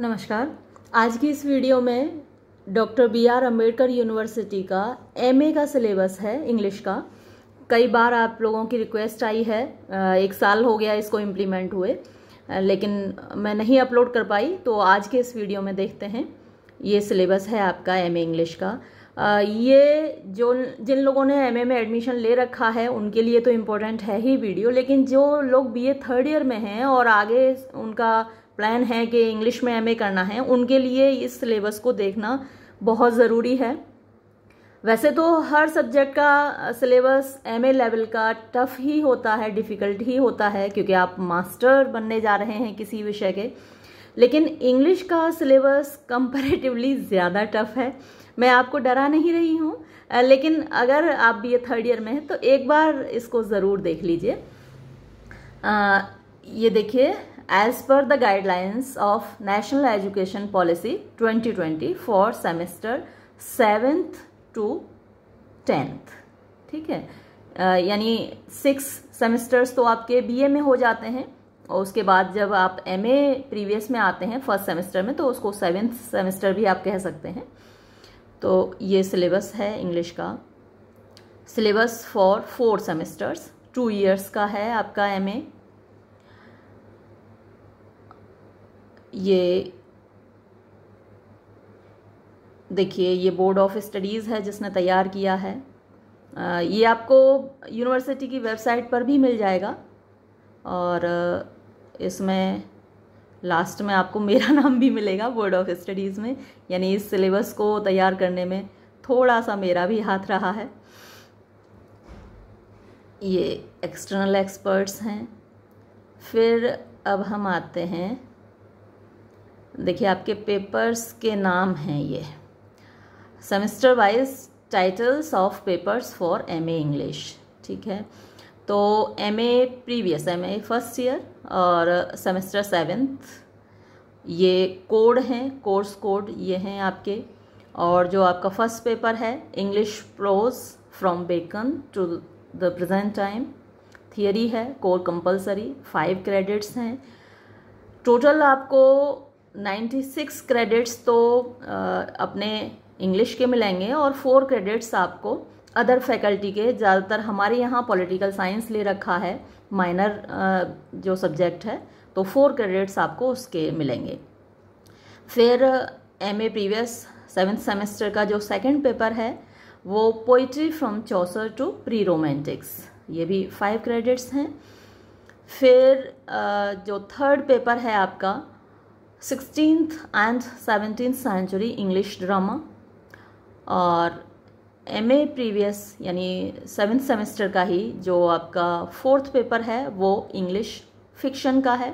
नमस्कार आज की इस वीडियो में doctor B R Ambedkar university का एमए का सिलेबस है इंग्लिश का कई बार आप लोगों की रिक्वेस्ट आई है एक साल हो गया इसको इम्प्लीमेंट हुए लेकिन मैं नहीं अपलोड कर पाई तो आज के इस वीडियो में देखते हैं ये सिलेबस है आपका एमए इंग्लिश का ये जो जिन लोगों ने एमए में एडमिशन ले रखा है उनके लिए तो इम्पोर्टेंट है ही वीडियो लेकिन जो लोग बीए थर्ड ईयर में हैं और आगे उनका प्लान है कि इंग्लिश में एम करना है उनके लिए इस सिलेबस को देखना बहुत ज़रूरी है वैसे तो हर सब्जेक्ट का सिलेबस एम लेवल का टफ ही होता है डिफ़िकल्ट ही होता है क्योंकि आप मास्टर बनने जा रहे हैं किसी विषय के लेकिन इंग्लिश का सिलेबस कंपैरेटिवली ज़्यादा टफ है मैं आपको डरा नहीं रही हूँ लेकिन अगर आप भी ये थर्ड ईयर में हैं तो एक बार इसको ज़रूर देख लीजिए ये देखिए as per the guidelines of National Education Policy 2020 for semester 7th to 10th ठीक है uh, यानी सिक्स सेमेस्टर्स तो आपके बीए में हो जाते हैं और उसके बाद जब आप एमए प्रीवियस में आते हैं फर्स्ट सेमेस्टर में तो उसको सेवेंथ सेमेस्टर भी आप कह सकते हैं तो ये सिलेबस है इंग्लिश का syllabus for four semesters two years का है आपका एमए ये देखिए ये बोर्ड ऑफ स्टडीज़ है जिसने तैयार किया है ये आपको यूनिवर्सिटी की वेबसाइट पर भी मिल जाएगा और इसमें लास्ट में आपको मेरा नाम भी मिलेगा बोर्ड ऑफ स्टडीज़ में यानी इस सिलेबस को तैयार करने में थोड़ा सा मेरा भी हाथ रहा है ये एक्सटर्नल एक्सपर्ट्स हैं फिर अब हम आते हैं देखिए आपके पेपर्स के नाम हैं ये semester wise titles of papers for M A English ठीक है तो M A previous M A first year और सेमेस्टर सेवेंथ ये कोड हैं कोर्स कोड ये हैं आपके और जो आपका फर्स्ट पेपर है English prose from Bacon to the present time theory है कोर कंपलसरी फाइव क्रेडिट्स हैं टोटल आपको 96 क्रेडिट्स तो अपने इंग्लिश के मिलेंगे और फोर क्रेडिट्स आपको अदर फैकल्टी के ज़्यादातर हमारे यहाँ पॉलिटिकल साइंस ले रखा है माइनर जो सब्जेक्ट है तो फोर क्रेडिट्स आपको उसके मिलेंगे फिर M A previous seventh semester का जो सेकेंड पेपर है वो poetry from Chaucer to pre romantics ये भी फाइव क्रेडिट्स हैं फिर जो थर्ड पेपर है आपका sixteenth and seventeen century English drama और एम ए प्रीवियस यानी सेवन्थ सेमेस्टर का ही जो आपका फोर्थ पेपर है वो इंग्लिश फिक्शन का है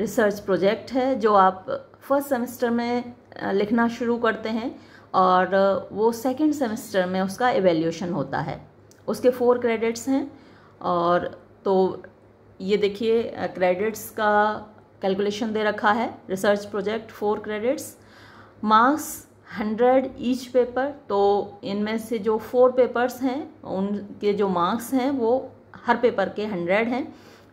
रिसर्च प्रोजेक्ट है जो आप फर्स्ट सेमेस्टर में लिखना शुरू करते हैं और वो सेकेंड सेमेस्टर में उसका एवेल्यूशन होता है उसके फोर क्रेडिट्स हैं और तो ये देखिए क्रेडिट्स का कैलकुलेशन दे रखा है research project four credits marks hundred each paper तो इनमें से जो फोर पेपर्स हैं उनके जो मार्क्स हैं वो हर पेपर के हंड्रेड हैं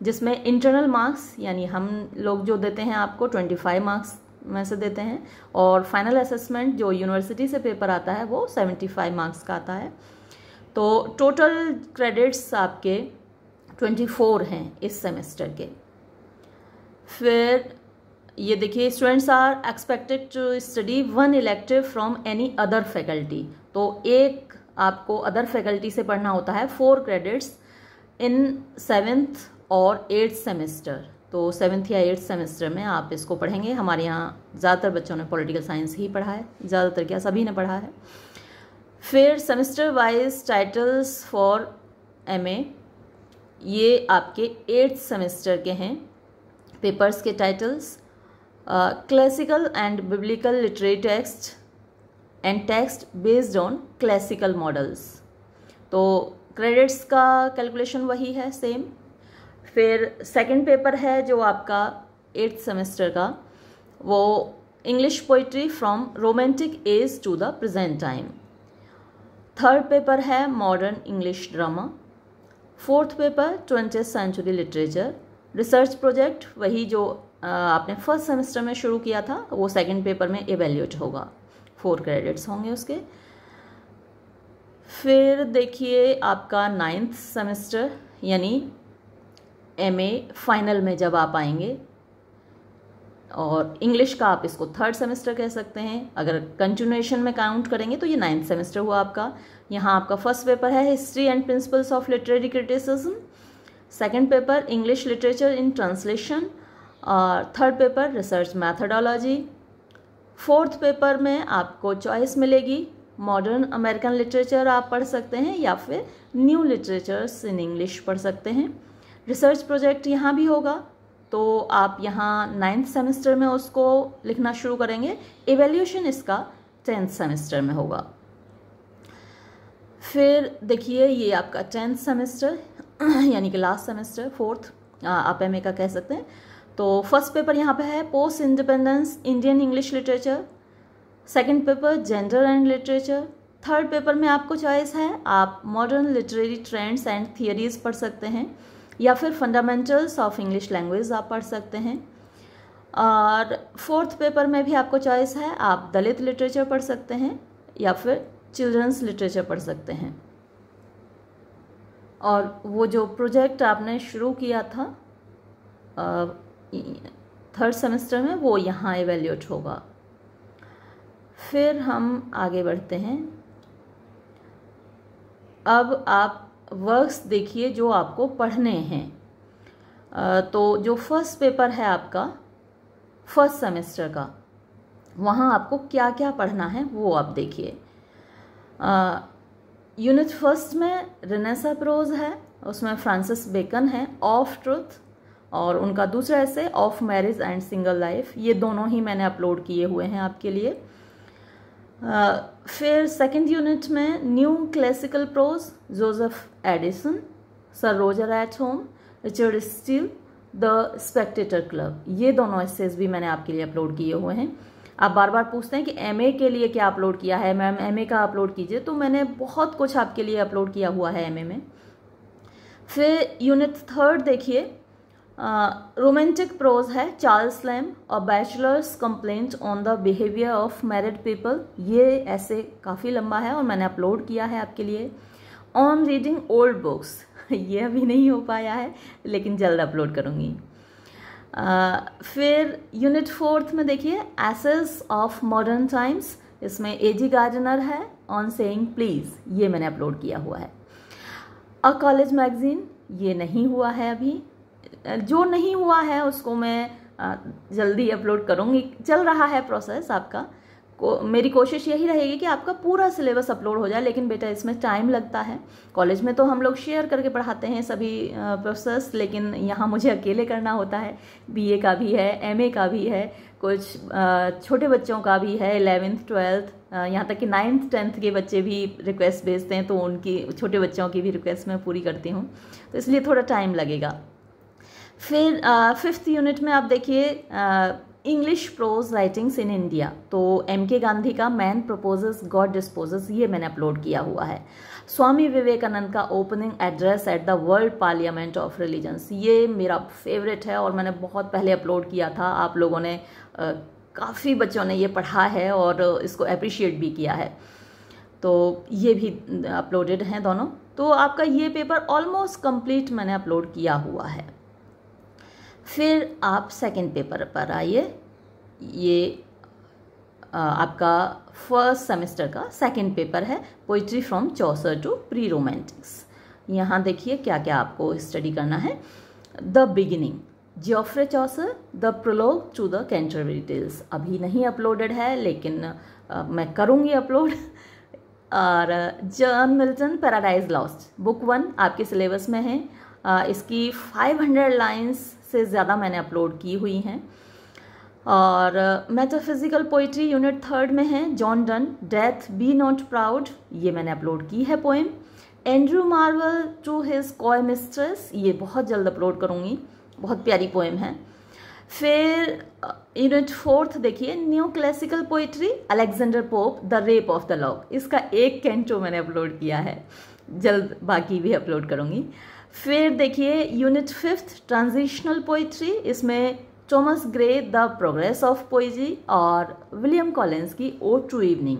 जिसमें इंटरनल मार्क्स यानी हम लोग जो देते हैं आपको ट्वेंटी फाइव मार्क्स में से देते हैं और फाइनल असेसमेंट जो यूनिवर्सिटी से पेपर आता है वो सेवेंटी फाइव मार्क्स का आता है तो टोटल क्रेडिट्स आपके ट्वेंटी फोर हैं इस सेमेस्टर के फिर ये देखिए students are expected to study one elective from any other faculty तो एक आपको अदर फैकल्टी से पढ़ना होता है फोर क्रेडिट्स इन सेवेंथ और एट्थ सेमेस्टर तो सेवन्थ या एट्थ सेमेस्टर में आप इसको पढ़ेंगे हमारे यहाँ ज़्यादातर बच्चों ने पॉलिटिकल साइंस ही पढ़ा है ज़्यादातर क्या सभी ने पढ़ा है फिर semester wise titles for MA ये आपके एट्थ सेमेस्टर के हैं पेपर्स के titles classical and biblical literary text and text based on classical models तो क्रेडिट्स का कैलकुलेशन वही है सेम फिर सेकंड पेपर है जो आपका एट्थ सेमेस्टर का वो English poetry from romantic age to the present time third paper है modern English drama fourth paper twenty century literature research project वही जो आपने फर्स्ट सेमेस्टर में शुरू किया था वो सेकंड पेपर में एवेल्यूट होगा फोर क्रेडिट्स होंगे उसके फिर देखिए आपका नाइन्थ सेमेस्टर यानी एमए फाइनल में जब आप आएंगे और इंग्लिश का आप इसको थर्ड सेमेस्टर कह सकते हैं अगर कंटिन्यूएशन में काउंट करेंगे तो ये नाइन्थ सेमेस्टर हुआ आपका यहाँ आपका फर्स्ट पेपर है history and principles of literary criticism second paper English literature in translation और third paper research methodology fourth paper में आपको चॉइस मिलेगी मॉडर्न अमेरिकन लिटरेचर आप पढ़ सकते हैं या फिर न्यू लिटरेचर्स इन इंग्लिश पढ़ सकते हैं रिसर्च प्रोजेक्ट यहाँ भी होगा तो आप यहाँ नाइन्थ सेमेस्टर में उसको लिखना शुरू करेंगे एवेल्यूशन इसका टेंथ सेमेस्टर में होगा फिर देखिए ये आपका टेंथ सेमेस्टर यानी कि लास्ट सेमेस्टर फोर्थ आप एम का कह सकते हैं तो फर्स्ट पेपर यहाँ पे है post independence Indian English literature second paper gender and literature third paper में आपको चॉइस है आप modern literary trends and theories पढ़ सकते हैं या फिर फंडामेंटल्स ऑफ इंग्लिश लैंग्वेज आप पढ़ सकते हैं और फोर्थ पेपर में भी आपको चॉइस है आप दलित लिटरेचर पढ़ सकते हैं या फिर चिल्ड्रंस लिटरेचर पढ़ सकते हैं और वो जो प्रोजेक्ट आपने शुरू किया था थर्ड सेमेस्टर में वो यहाँ एवेल्यूट होगा फिर हम आगे बढ़ते हैं अब आप वर्क्स देखिए जो आपको पढ़ने हैं तो जो फर्स्ट पेपर है आपका फर्स्ट सेमेस्टर का वहाँ आपको क्या क्या पढ़ना है वो आप देखिए यूनिट फर्स्ट में रेनेसा प्रोज है उसमें फ्रांसिस बेकन है ऑफ ट्रुथ और उनका दूसरा essay of marriage and single life ये दोनों ही मैंने अपलोड किए हुए हैं आपके लिए आ, फिर सेकंड यूनिट में new classical prose Joseph Addison sir Roger at home Richard Steele the Spectator club ये दोनों एसेज भी मैंने आपके लिए अपलोड किए हुए हैं आप बार बार पूछते हैं कि एम के लिए क्या अपलोड किया है मैम एम का अपलोड कीजिए तो मैंने बहुत कुछ आपके लिए अपलोड किया हुआ है एम में फिर यूनिट थर्ड देखिए रोमांटिक प्रोज है चार्ल्स लैम और bachelors complaint on the behaviour of married people ये ऐसे काफ़ी लंबा है और मैंने अपलोड किया है आपके लिए ऑन रीडिंग ओल्ड बुक्स ये अभी नहीं हो पाया है लेकिन जल्द अपलोड करूँगी फिर यूनिट फोर्थ में देखिए एसेस ऑफ मॉडर्न टाइम्स इसमें ए जी गार्डनर है ऑन सेइंग प्लीज़ ये मैंने अपलोड किया हुआ है अ कॉलेज मैगज़ीन ये नहीं हुआ है अभी जो नहीं हुआ है उसको मैं जल्दी अपलोड करूँगी चल रहा है प्रोसेस आपका को मेरी कोशिश यही रहेगी कि आपका पूरा सिलेबस अपलोड हो जाए लेकिन बेटा इसमें टाइम लगता है कॉलेज में तो हम लोग शेयर करके पढ़ाते हैं सभी प्रोसेस लेकिन यहाँ मुझे अकेले करना होता है बीए का भी है एमए का भी है कुछ छोटे बच्चों का भी है एलेवेंथ ट्वेल्थ यहाँ तक कि नाइन्थ टेंथ के बच्चे भी रिक्वेस्ट भेजते हैं तो उनकी छोटे बच्चों की भी रिक्वेस्ट मैं पूरी करती हूँ तो इसलिए थोड़ा टाइम लगेगा फिर फिफ्थ यूनिट में आप देखिए English prose writings in India तो एम के गांधी का मैन प्रपोजेस गॉड डिस्पोजेस ये मैंने अपलोड किया हुआ है स्वामी विवेकानंद का opening address at the world parliament of religions ये मेरा फेवरेट है और मैंने बहुत पहले अपलोड किया था आप लोगों ने काफ़ी बच्चों ने ये पढ़ा है और इसको अप्रिशिएट भी किया है तो ये भी अपलोडेड हैं दोनों तो आपका ये पेपर ऑलमोस्ट कम्प्लीट मैंने अपलोड किया हुआ है फिर आप सेकंड पेपर पर आइए ये आपका फर्स्ट सेमेस्टर का सेकंड पेपर है poetry from Chaucer to pre romantics यहाँ देखिए क्या क्या आपको स्टडी करना है the beginning Geoffrey Chaucer the prologue to the Canterbury tales अभी नहीं अपलोडेड है लेकिन आ, मैं करूँगी अपलोड और John Milton paradise lost book one आपके सिलेबस में है आ, इसकी 500 लाइन्स से ज़्यादा मैंने अपलोड की हुई हैं और मेटाफिज़िकल पोइट्री यूनिट थर्ड में है John Donne death be not proud ये मैंने अपलोड की है poem Andrew Marvell to his coy mistress ये बहुत जल्द अपलोड करूँगी बहुत प्यारी पोएम है फिर यूनिट फोर्थ देखिए new classical poetry Alexander Pope the rape of the lock इसका एक कैंटो मैंने अपलोड किया है जल्द बाकी भी अपलोड करूँगी फिर देखिए यूनिट फिफ्थ ट्रांजिशनल पोइट्री इसमें Thomas Gray the progress of poesy और विलियम कॉलेंस की ओ टू इवनिंग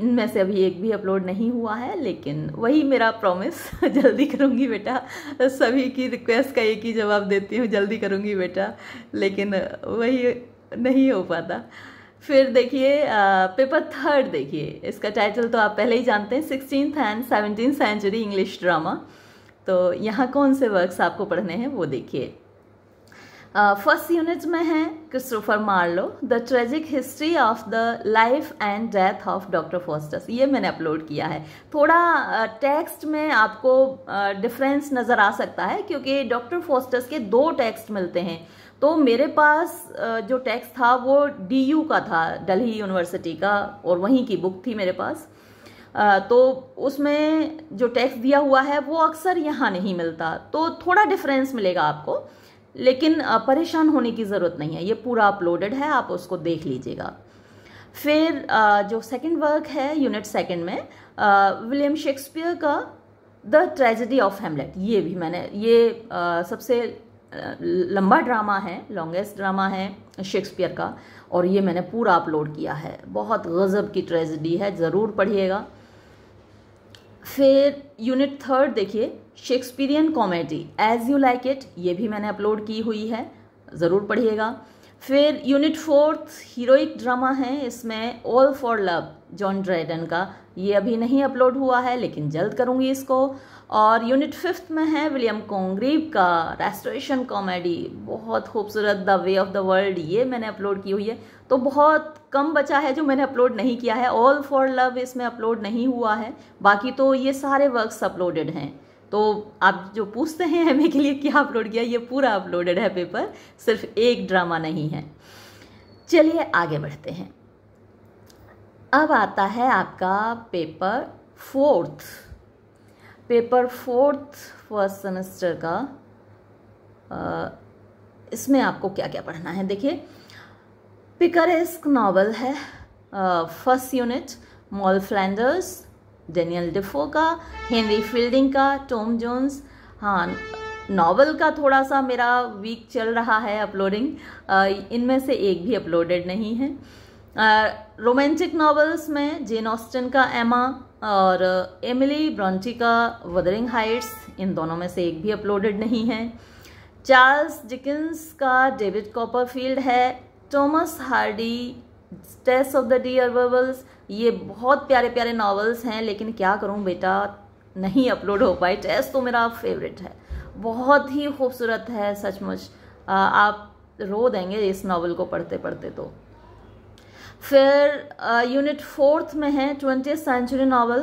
इनमें से अभी एक भी अपलोड नहीं हुआ है लेकिन वही मेरा प्रॉमिस जल्दी करूँगी बेटा सभी की रिक्वेस्ट का एक ही जवाब देती हूँ जल्दी करूँगी बेटा लेकिन वही नहीं हो पाता फिर देखिए पेपर थर्ड देखिए इसका टाइटल तो आप पहले ही जानते हैं sixteen and seventeen century English drama तो यहाँ कौन से वर्क्स आपको पढ़ने हैं वो देखिए फर्स्ट यूनिट में है Christopher Marlowe the tragic history of the life and death of doctor Faustus ये मैंने अपलोड किया है थोड़ा टेक्स्ट uh, में आपको डिफरेंस uh, नज़र आ सकता है क्योंकि डॉक्टर फोस्टस के दो टेक्स्ट मिलते हैं तो मेरे पास uh, जो टेक्स्ट था वो डी का था डेली यूनिवर्सिटी का और वहीं की बुक थी मेरे पास तो उसमें जो टैक्स दिया हुआ है वो अक्सर यहाँ नहीं मिलता तो थोड़ा डिफरेंस मिलेगा आपको लेकिन परेशान होने की ज़रूरत नहीं है ये पूरा अपलोडेड है आप उसको देख लीजिएगा फिर जो सेकंड वर्क है यूनिट सेकंड में विलियम शेक्सपियर का द ट्रेजिडी ऑफ हेमलेट ये भी मैंने ये सबसे लंबा ड्रामा है लॉन्गेस्ट ड्रामा है शेक्सपियर का और ये मैंने पूरा अपलोड किया है बहुत गज़ब की ट्रेजिडी है ज़रूर पढ़िएगा फिर यूनिट थर्ड देखिए Shakespearean comedy as you like it ये भी मैंने अपलोड की हुई है ज़रूर पढ़िएगा फिर यूनिट फोर्थ हीरोइक ड्रामा है इसमें all for love John Dryden का ये अभी नहीं अपलोड हुआ है लेकिन जल्द करूँगी इसको और यूनिट फिफ्थ में है विलियम कॉन्ग्रीव का रेस्टोरेशन कॉमेडी बहुत खूबसूरत the way of the world ये मैंने अपलोड की हुई है तो बहुत कम बचा है जो मैंने अपलोड नहीं किया है ऑल फॉर लव इसमें अपलोड नहीं हुआ है बाकी तो ये सारे वर्क्स अपलोडेड हैं तो आप जो पूछते हैं एम के लिए क्या अपलोड किया ये पूरा अपलोडेड है पेपर सिर्फ एक ड्रामा नहीं है चलिए आगे बढ़ते हैं अब आता है आपका paper fourth paper fourth first semester का आ, इसमें आपको क्या क्या पढ़ना है देखिए पिकरेस्क नावल है first unit Moll Flanders Daniel Defoe का हेनरी फील्डिंग का टॉम जोन्स हाँ नावल का थोड़ा सा मेरा वीक चल रहा है अपलोडिंग इनमें से एक भी अपलोडेड नहीं है रोमांटिक नावल्स में जेन ऑस्टन का एमा और एमिली ब्रॉन्टी का वदरिंग हाइट्स इन दोनों में से एक भी अपलोडेड नहीं है चार्ल्स डिकिंस का डेविड कॉपरफील्ड है Thomas Hardy Tess of the D'Urbervilles ये बहुत प्यारे प्यारे नावल्स हैं लेकिन क्या करूँ बेटा नहीं अपलोड हो पाए टेस्ट तो मेरा फेवरेट है बहुत ही खूबसूरत है सचमुच आप रो देंगे इस नावल को पढ़ते पढ़ते तो फिर यूनिट फोर्थ में है ट्वेंटी सेंचुरी नावल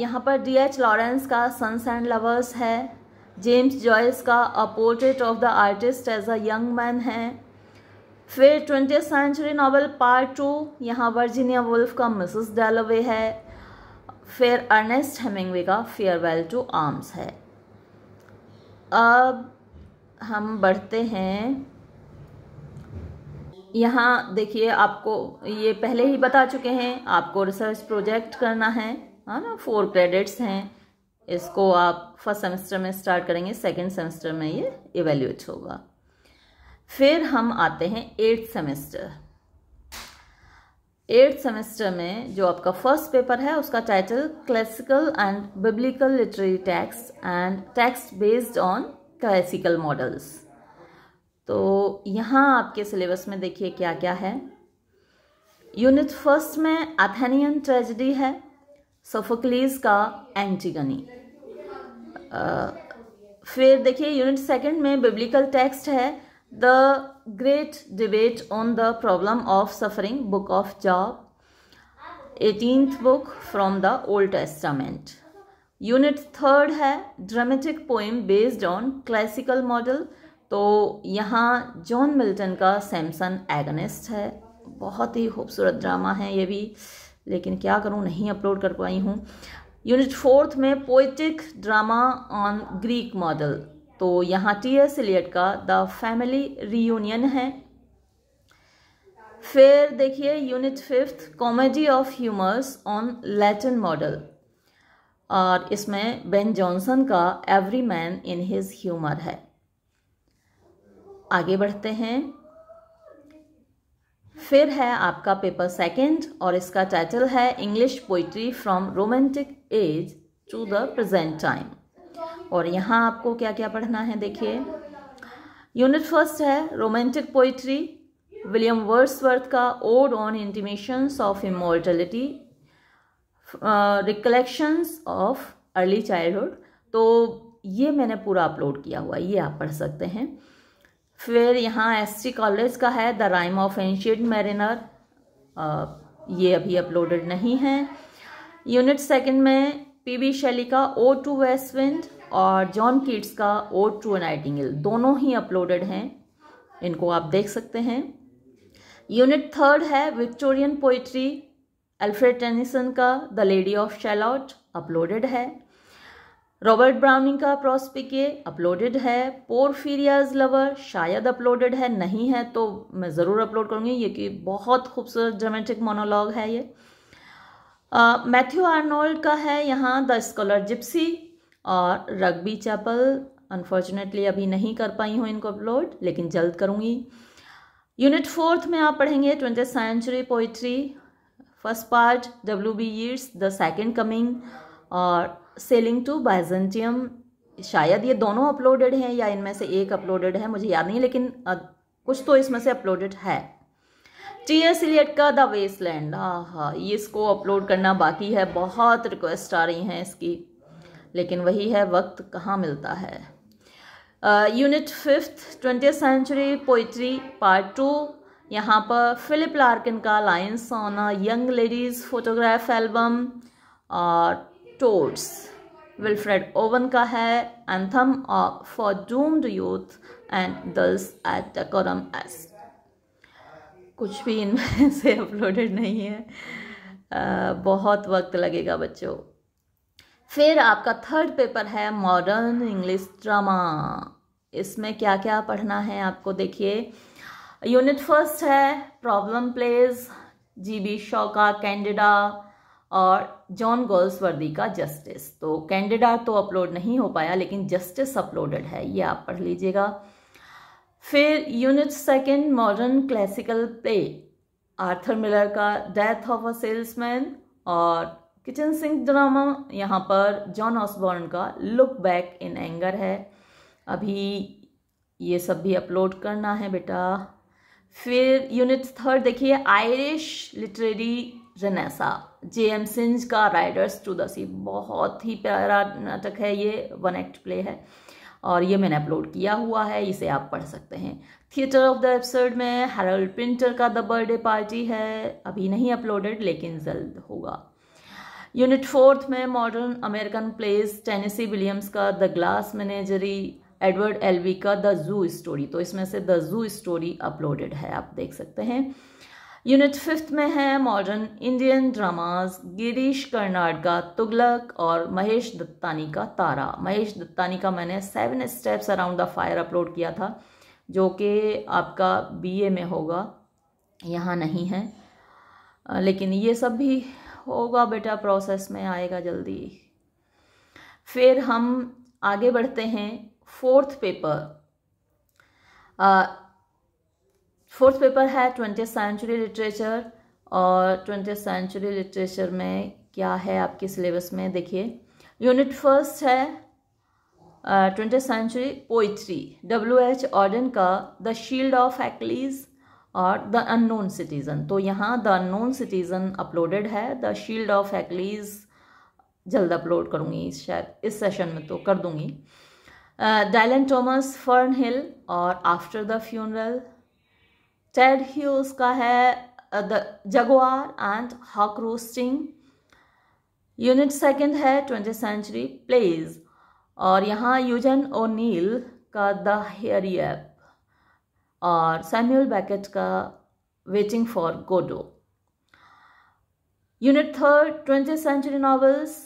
यहाँ पर डी एच लॉरेंस का सन्स एंड लवर्स है जेम्स जॉयस का a portrait of the artist as a young man है फिर twenty century novel part two यहाँ वर्जीनिया वुल्फ का मिसेस डेलोवे है फिर अर्नेस्ट हेमिंगवे का फेयरवेल टू आर्म्स है अब हम बढ़ते हैं यहाँ देखिए आपको ये पहले ही बता चुके हैं आपको रिसर्च प्रोजेक्ट करना है है ना फोर क्रेडिट्स हैं इसको आप फर्स्ट सेमेस्टर में स्टार्ट करेंगे सेकंड सेमेस्टर में ये इवेल्यूएट होगा फिर हम आते हैं एट्थ सेमेस्टर एट्थ सेमेस्टर में जो आपका फर्स्ट पेपर है उसका title classical and biblical literary text and text based on classical models तो यहाँ आपके सिलेबस में देखिए क्या क्या है यूनिट फर्स्ट में एथेनियन ट्रेजिडी है सोफोक्लीज का एंटीगनी uh, फिर देखिए यूनिट सेकंड में बिब्लिकल टेक्स्ट है the great debate on the problem of suffering book of Job eighteenth book from the old Testament unit third है dramatic poem based on classical model तो यहाँ John Milton का Samson agonist है बहुत ही खूबसूरत drama है ये भी लेकिन क्या करूँ नहीं अपलोड कर पाई हूँ यूनिट फोर्थ में poetic drama on Greek model तो यहाँ टी एस एलियट का द फैमिली रीयूनियन है फिर देखिए unit fifth comedy of humours on Latin model और इसमें बेन जॉनसन का every man in his humour है आगे बढ़ते हैं फिर है आपका पेपर सेकंड और इसका टाइटल है English poetry from romantic age to the present time और यहाँ आपको क्या क्या पढ़ना है देखिए यूनिट फर्स्ट है रोमांटिक पोइट्री विलियम वर्ड्सवर्थ का ode on intimations of immortality recollections of early childhood तो ये मैंने पूरा अपलोड किया हुआ ये आप पढ़ सकते हैं फिर यहाँ एस टी कॉलेज का है the rime of ancient mariner ये अभी अपलोडेड नहीं है यूनिट सेकंड में पी वी शैली का ओ टू वेस्ट विंड और जॉन किड्स का ओ ट्रू नाइटिंगल दोनों ही अपलोडेड हैं इनको आप देख सकते हैं यूनिट थर्ड है विक्टोरियन पोइट्री अल्फ्रेड टेनिसन का the lady of Shalott uploaded है रॉबर्ट ब्राउनिंग का प्रोस्पिके अपलोडेड है पोरफीरियाज लवर शायद अपलोडेड है नहीं है तो मैं ज़रूर अपलोड करूँगी ये कि बहुत खूबसूरत ड्रामेटिक मोनोलॉग है ये मैथ्यू आर्नोल्ड का है यहाँ द स्कॉलर जिप्सी और रग्बी चैपल अनफॉर्चुनेटली अभी नहीं कर पाई हूँ इनको अपलोड लेकिन जल्द करूँगी यूनिट फोर्थ में आप पढ़ेंगे twenty century poetry first part W B Yeats the second coming और सेलिंग टू बाइजेंटियम शायद ये दोनों अपलोडेड हैं या इनमें से एक अपलोडेड है मुझे याद नहीं लेकिन कुछ तो इसमें से अपलोडेड है टी एस इलियट का द लैंड हाँ हाँ ये इसको अपलोड करना बाकी है बहुत रिक्वेस्ट आ रही हैं इसकी लेकिन वही है वक्त कहाँ मिलता है unit fifth twenty century poetry part two यहाँ पर फिलिप लार्किन का lines on a young lady's photograph album और टोर्स ओवन का है anthem for doomed youth and dulce et decorum est कुछ भी इनमें से अपलोडेड नहीं है आ, बहुत वक्त लगेगा बच्चों फिर आपका थर्ड पेपर है मॉडर्न इंग्लिश ड्रामा इसमें क्या क्या पढ़ना है आपको देखिए यूनिट फर्स्ट है प्रॉब्लम प्लेज जीबी शॉ का कैंडिडा और जॉन वर्दी का जस्टिस तो कैंडिडा तो अपलोड नहीं हो पाया लेकिन जस्टिस अपलोडेड है ये आप पढ़ लीजिएगा फिर unit second modern classical play Arthur Miller का डेथ ऑफ अ सेल्समैन और किचन सिंह ड्रामा यहाँ पर जॉन ऑसबॉर्न का लुक बैक इन एंगर है अभी ये सब भी अपलोड करना है बेटा फिर यूनिट थर्ड देखिए Irish literary renaissance J M Synge का राइडर्स टू द सी बहुत ही प्यारा नाटक है ये वन एक्ट प्ले है और ये मैंने अपलोड किया हुआ है इसे आप पढ़ सकते हैं थिएटर ऑफ द एपिसोड में हेरल्ड प्रिंटर का द बर्थडे पार्टी है अभी नहीं अपलोडेड लेकिन जल्द होगा यूनिट फोर्थ में modern American plays Tennessee Williams का the glass menagerie Edward Albee का द जू स्टोरी तो इसमें से द जू स्टोरी अपलोडेड है आप देख सकते हैं यूनिट फिफ्थ में है modern Indian dramas Girish Karnad का तुगलक और महेश दत्तानी का तारा महेश दत्तानी का मैंने seven steps around the fire upload किया था जो कि आपका बीए में होगा यहाँ नहीं है लेकिन ये सब भी होगा बेटा प्रोसेस में आएगा जल्दी फिर हम आगे बढ़ते हैं फोर्थ पेपर फोर्थ पेपर है ट्वेंटी सेंचुरी लिटरेचर और ट्वेंटी सेंचुरी लिटरेचर में क्या है आपके सिलेबस में देखिए यूनिट फर्स्ट है twenty century poetry W H Auden का द शील्ड ऑफ एक्लीज़ और द अननोन सिटीज़न तो यहाँ द अननोन सिटीज़न अपलोडेड है द शील्ड ऑफ एक्लीज जल्द अपलोड करूँगी शायद इस सेशन में तो कर दूँगी डायलन टॉमस फर्न हिल और after the funeral Ted Hughes का है the jaguar and hawk roosting unit second है ट्वेंटी सेंचुरी प्लेज और यहाँ यूजन ओ नील का द हेरियर और सैम्यूअल बैकेट का waiting for Godot unit third twenty century novels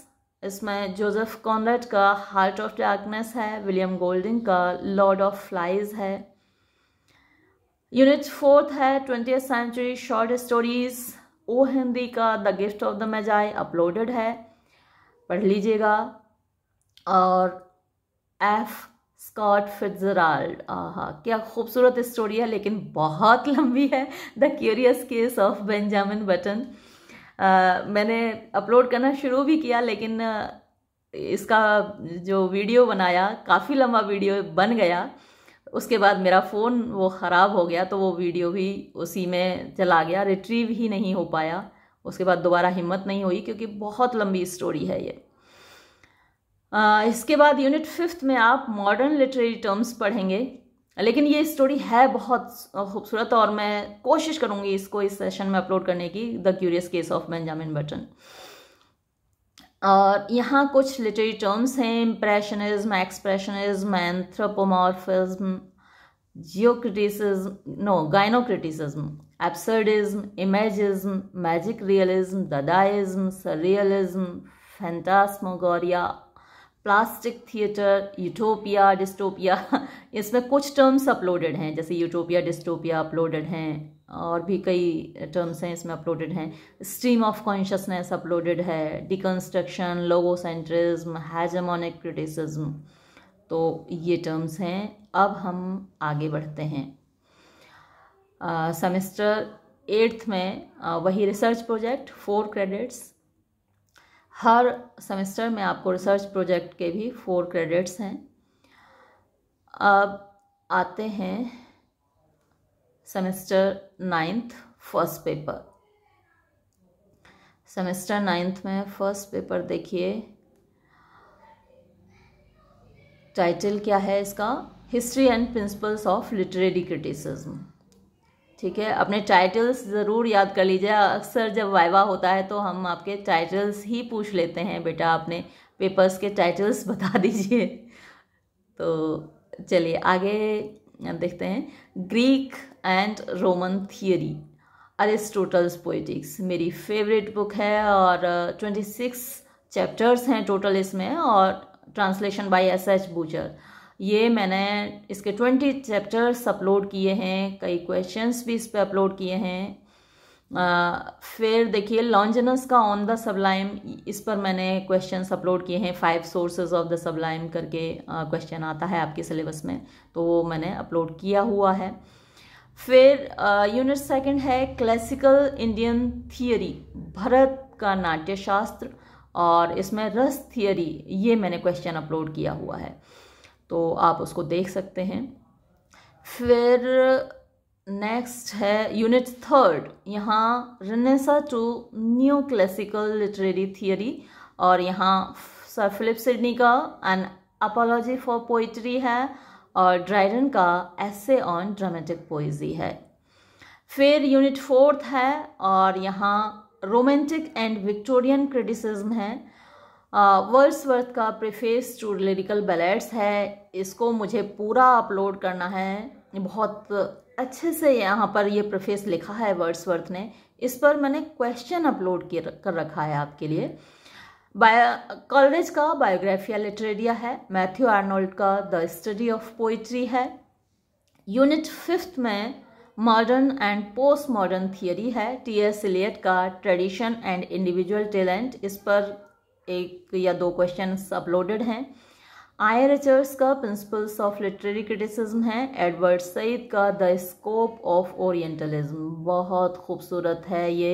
इसमें जोसेफ कॉनरेड का हार्ट ऑफ डार्कनेस है विलियम गोल्डिंग का लॉर्ड ऑफ फ्लाइज है यूनिट फोर्थ है twenty century short stories O Henry का the gift of the Magi uploaded है पढ़ लीजिएगा और एफ स्कॉट फिट्जराल्ड आहा क्या खूबसूरत स्टोरी है लेकिन बहुत लंबी है the curious case of Benjamin Button मैंने अपलोड करना शुरू भी किया लेकिन इसका जो वीडियो बनाया काफ़ी लंबा वीडियो बन गया उसके बाद मेरा फ़ोन वो ख़राब हो गया तो वो वीडियो भी उसी में चला गया रिट्रीव ही नहीं हो पाया उसके बाद दोबारा हिम्मत नहीं हुई क्योंकि बहुत लंबी स्टोरी है ये इसके बाद यूनिट फिफ्थ में आप मॉडर्न लिटरेरी टर्म्स पढ़ेंगे लेकिन ये स्टोरी है बहुत खूबसूरत और मैं कोशिश करूंगी इसको इस सेशन में अपलोड करने की the curious case of Benjamin Button और यहाँ कुछ लिटरेरी टर्म्स हैं impressionism expressionism anthropomorphism geocriticism no gynocriticism absurdism imagism magic realism dadaism surrealism phantasmagoria plastic theatre utopia dystopia इसमें कुछ टर्म्स अपलोडेड हैं जैसे यूटोपिया डिस्टोपिया अपलोडेड हैं और भी कई टर्म्स हैं इसमें अपलोडेड हैं स्ट्रीम ऑफ कॉन्शियसनेस अपलोडेड है डिकन्स्ट्रक्शन लोगोसेंट्रिज्म हैजमोनिक क्रिटिसिज्म तो ये टर्म्स हैं अब हम आगे बढ़ते हैं सेमेस्टर uh, एट्थ में आ, uh, वही रिसर्च प्रोजेक्ट फोर क्रेडिट्स हर सेमेस्टर में आपको रिसर्च प्रोजेक्ट के भी फोर क्रेडिट्स हैं अब आते हैं semester ninth first paper semester ninth में फर्स्ट पेपर देखिए टाइटल क्या है इसका history and principles of literary criticism ठीक है अपने टाइटल्स ज़रूर याद कर लीजिए अक्सर जब वाइवा होता है तो हम आपके टाइटल्स ही पूछ लेते हैं बेटा आपने पेपर्स के टाइटल्स बता दीजिए तो चलिए आगे देखते हैं Greek and Roman theory Aristotle's poetics मेरी फेवरेट बुक है और ट्वेंटी सिक्स चैप्टर्स हैं टोटल इसमें और translation by S H Butcher ये मैंने इसके ट्वेंटी चैप्टर्स अपलोड किए हैं कई क्वेश्चंस भी इस पर अपलोड किए हैं आ, फिर देखिए लॉन्जनस का ऑन द सबलाइम इस पर मैंने क्वेश्चंस अपलोड किए हैं five sources of the sublime करके क्वेश्चन आता है आपके सिलेबस में तो वो मैंने अपलोड किया हुआ है फिर यूनिट सेकंड है क्लासिकल इंडियन थियरी भरत का नाट्यशास्त्र और इसमें रस थियरी ये मैंने क्वेश्चन अपलोड किया हुआ है तो आप उसको देख सकते हैं फिर नेक्स्ट है यूनिट थर्ड यहाँ renaissance to new classical literary theory और यहाँ सर फिलिप सिडनी का एन अपोलॉजी फॉर पोइट्री है और ड्राइडन का एसे ऑन ड्रामेटिक पोइजी है फिर यूनिट फोर्थ है और यहाँ रोमांटिक एंड विक्टोरियन क्रिटिसिज्म है वर्थ का प्रिफेस टू लिरिकल बैलेट्स है इसको मुझे पूरा अपलोड करना है बहुत अच्छे से यहाँ पर ये प्रिफेस लिखा है वर्ड्सवर्थ ने इस पर मैंने क्वेश्चन अपलोड कर रखा है आपके लिए बायो कॉलेज का बायोग्राफिया लिटरेरिया है मैथ्यू आर्नोल्ड का द स्टडी ऑफ पोइट्री है यूनिट फिफ्थ में modern and post modern theory है टी एस सिलियट का ट्रेडिशन एंड इंडिविजुअल टैलेंट इस पर एक या दो क्वेश्चन अपलोडेड हैं आई रिचर्स का प्रिंसिपल्स ऑफ लिटरेरी क्रिटिसिज्म है एडवर्ड सईद का द स्कोप ऑफ ओरिएंटलिज्म बहुत खूबसूरत है ये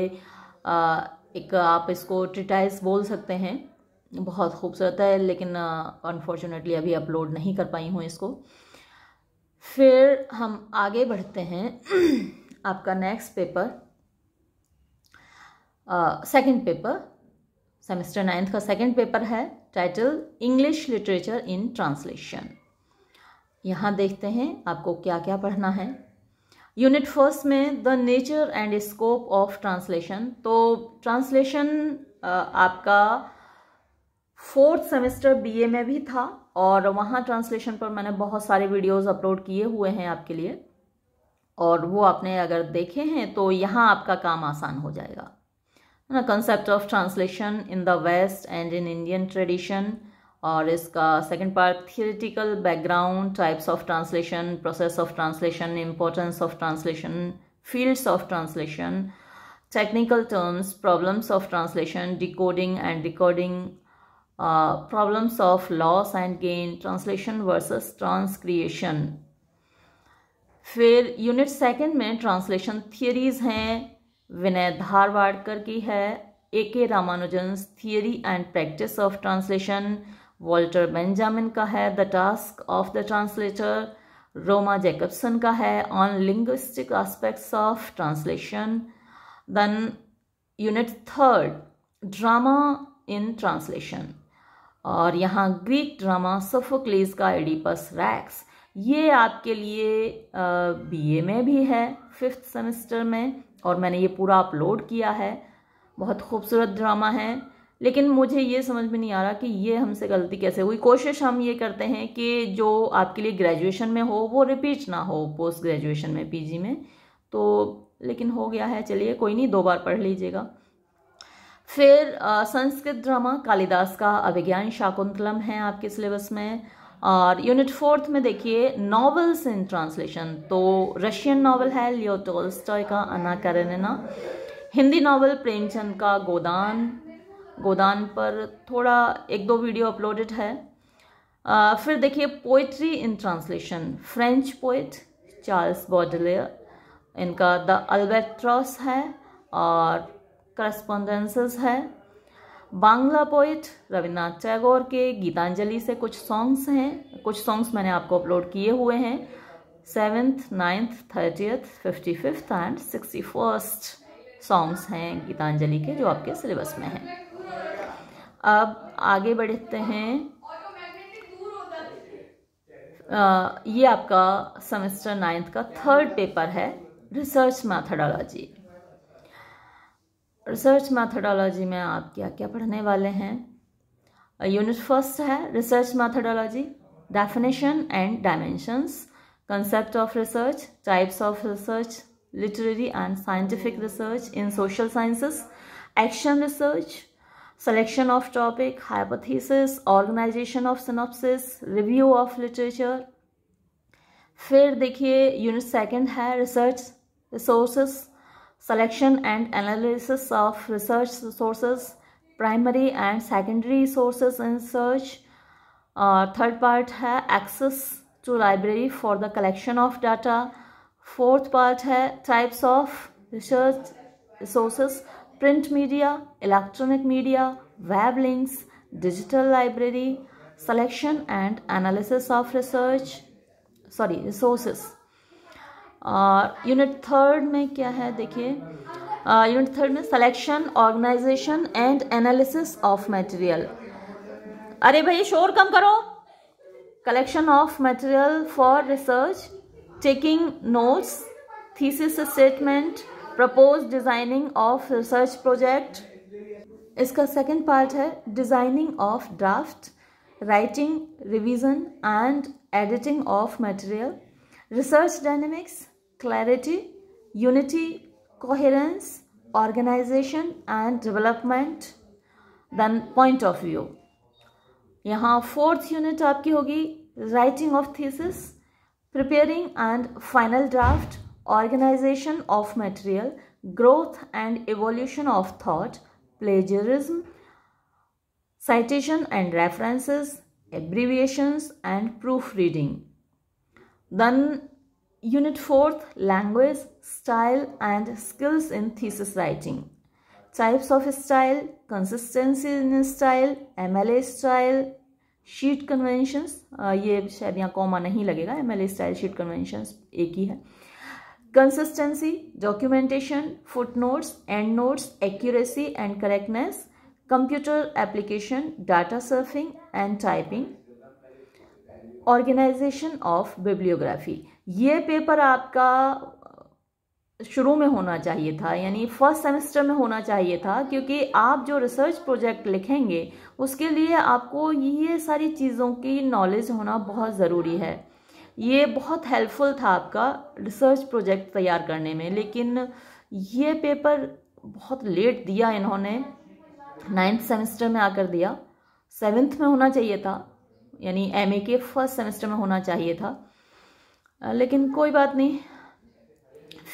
आ, एक आप इसको ट्रिटाइज बोल सकते हैं बहुत खूबसूरत है लेकिन अनफॉर्चुनेटली अभी अपलोड नहीं कर पाई हूँ इसको फिर हम आगे बढ़ते हैं आपका next paper second paper semester ninth का सेकेंड पेपर है title English literature in translation यहाँ देखते हैं आपको क्या क्या पढ़ना है यूनिट फर्स्ट में the nature and scope of translation तो ट्रांसलेशन आपका फोर्थ सेमेस्टर बीए में भी था और वहाँ ट्रांसलेशन पर मैंने बहुत सारे वीडियोस अपलोड किए हुए हैं आपके लिए और वो आपने अगर देखे हैं तो यहाँ आपका काम आसान हो जाएगा ना concept of translation in the west and in Indian tradition और इसका second part theoretical background types of translation process of translation importance of translation fields of translation technical terms problems of translation decoding and recording problems of loss and gain translation versus transcreation फिर unit second में translation theories हैं विनय धारवाड़कर की है A K Ramanujan's theory and practice of translation Walter Benjamin का है the task of the translator Roma Jakobson का है on linguistic aspects of translation then unit third drama in translation और यहाँ ग्रीक ड्रामा सोफोक्लेस का एडिपस रैक्स ये आपके लिए बीए में भी है फिफ्थ सेमेस्टर में और मैंने ये पूरा अपलोड किया है बहुत खूबसूरत ड्रामा है लेकिन मुझे ये समझ में नहीं आ रहा कि ये हमसे गलती कैसे हुई कोशिश हम ये करते हैं कि जो आपके लिए ग्रेजुएशन में हो वो रिपीट ना हो पोस्ट ग्रेजुएशन में पीजी में तो लेकिन हो गया है चलिए कोई नहीं दो बार पढ़ लीजिएगा फिर संस्कृत ड्रामा कालिदास का अभिज्ञान शाकुंतलम है आपके सिलेबस में और यूनिट फोर्थ में देखिए नॉवेल्स इन ट्रांसलेशन तो रशियन नावल है लियो टोल्स्टॉय का अना करेना हिंदी नावल प्रेमचंद का गोदान गोदान पर थोड़ा एक दो वीडियो अपलोडेड है आ, फिर देखिए poetry in translation French poet Charles Baudelaire इनका द अल्बेट्रॉस है और करस्पॉन्डेंसेस है बांग्ला पोइट रविन्द्रनाथ टैगोर के गीतांजलि से कुछ सॉन्ग्स हैं कुछ सॉन्ग्स मैंने आपको अपलोड किए हुए हैं seventh ninth thirtieth fifty fifth and sixty first songs हैं गीतांजलि के जो आपके सिलेबस में हैं अब आगे बढ़ते हैं आ, ये आपका सेमेस्टर नाइन्थ का थर्ड पेपर है रिसर्च मैथडोलॉजी रिसर्च मैथडोलॉजी में आप क्या क्या पढ़ने वाले हैं यूनिट फर्स्ट है research methodology definition and dimensions concept of research types of research literary and scientific research in social sciences action research selection of topic hypothesis organization of synopsis review of literature फिर देखिए unit second है research resources selection and analysis of research sources, primary and secondary sources in search. Uh, third part है access to library for the collection of data. Fourth part है types of research resources, print media, electronic media, web links, digital library, selection and analysis of research, sorry, resources. Unit third में क्या है देखिए unit third में selection organization and analysis of material अरे भाई शोर कम करो collection of material for research taking notes thesis statement propose designing of research project इसका सेकेंड पार्ट है designing of draft writing revision and editing of material research dynamics clarity, unity, coherence, organization and development. Then point of view. यहाँ fourth unit आपकी होगी writing of thesis, preparing and final draft, organization of material, growth and evolution of thought, plagiarism, citation and references, abbreviations and proofreading. Then Unit 4th Language, Style and Skills in Thesis Writing Types of Style, Consistency in Style, MLA Style, Sheet Conventions uh, ये शायद यहाँ comma नहीं लगेगा MLA Style, Sheet Conventions एक ही है Consistency, Documentation, Footnotes, Endnotes, Accuracy and Correctness Computer Application, Data Surfing and Typing Organization of Bibliography ये paper आपका शुरू में होना चाहिए था यानी फर्स्ट सेमेस्टर में होना चाहिए था क्योंकि आप जो रिसर्च प्रोजेक्ट लिखेंगे उसके लिए आपको ये सारी चीज़ों की नॉलेज होना बहुत ज़रूरी है ये बहुत हेल्पफुल था आपका रिसर्च प्रोजेक्ट तैयार करने में लेकिन ये पेपर बहुत लेट दिया इन्होंने नाइन्थ सेमेस्टर में आकर दिया सेवेंथ में होना चाहिए था यानी एम के फर्स्ट सेमेस्टर में होना चाहिए था लेकिन कोई बात नहीं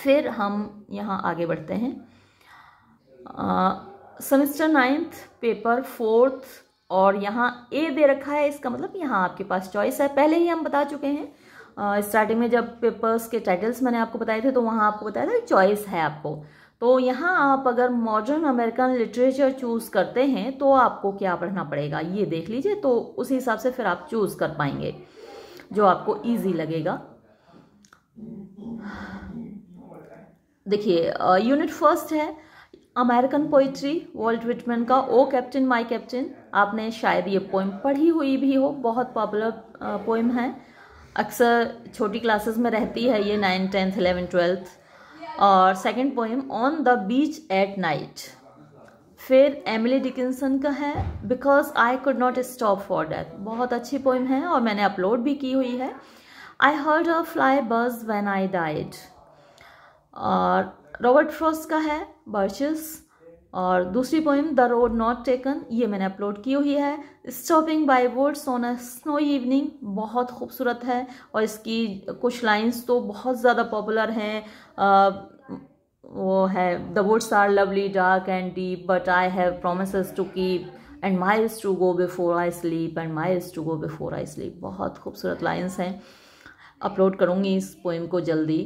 फिर हम यहाँ आगे बढ़ते हैं सेमिस्टर नाइन्थ पेपर फोर्थ और यहाँ ए दे रखा है इसका मतलब यहाँ आपके पास चॉइस है पहले ही हम बता चुके हैं स्टार्टिंग में जब पेपर्स के टाइटल्स मैंने आपको बताए थे तो वहाँ आपको बताया था चॉइस है आपको तो यहाँ आप अगर मॉडर्न अमेरिकन लिटरेचर चूज़ करते हैं तो आपको क्या पढ़ना पड़ेगा ये देख लीजिए तो उस हिसाब से फिर आप चूज़ कर पाएंगे जो आपको ईजी लगेगा देखिए यूनिट फर्स्ट है अमेरिकन पोइट्री वर्ल्ड विटमैन का ओ कैप्टन माय कैप्टन आपने शायद ये पोइम पढ़ी हुई भी हो बहुत पॉपुलर पोइम है अक्सर छोटी क्लासेस में रहती है ये नाइन टेंथ इलेवन ट्वेल्थ और second poem on the beach at night फिर एमिली डिकिंसन का है because I could not stop for death बहुत अच्छी पोइम है और मैंने अपलोड भी की हुई है I heard a fly buzz when I died और रॉबर्ट फ्रॉस का है बर्चिस और दूसरी poem the road not taken ये मैंने अपलोड की हुई है stopping by woods on a snow evening बहुत खूबसूरत है और इसकी कुछ लाइंस तो बहुत ज़्यादा पॉपुलर हैं uh, वो है the woods are lovely dark and deep but I have promise to keep and miles to go before I sleep and miles to go before I sleep बहुत खूबसूरत लाइन्स हैं upload करूँगी इस poem को जल्दी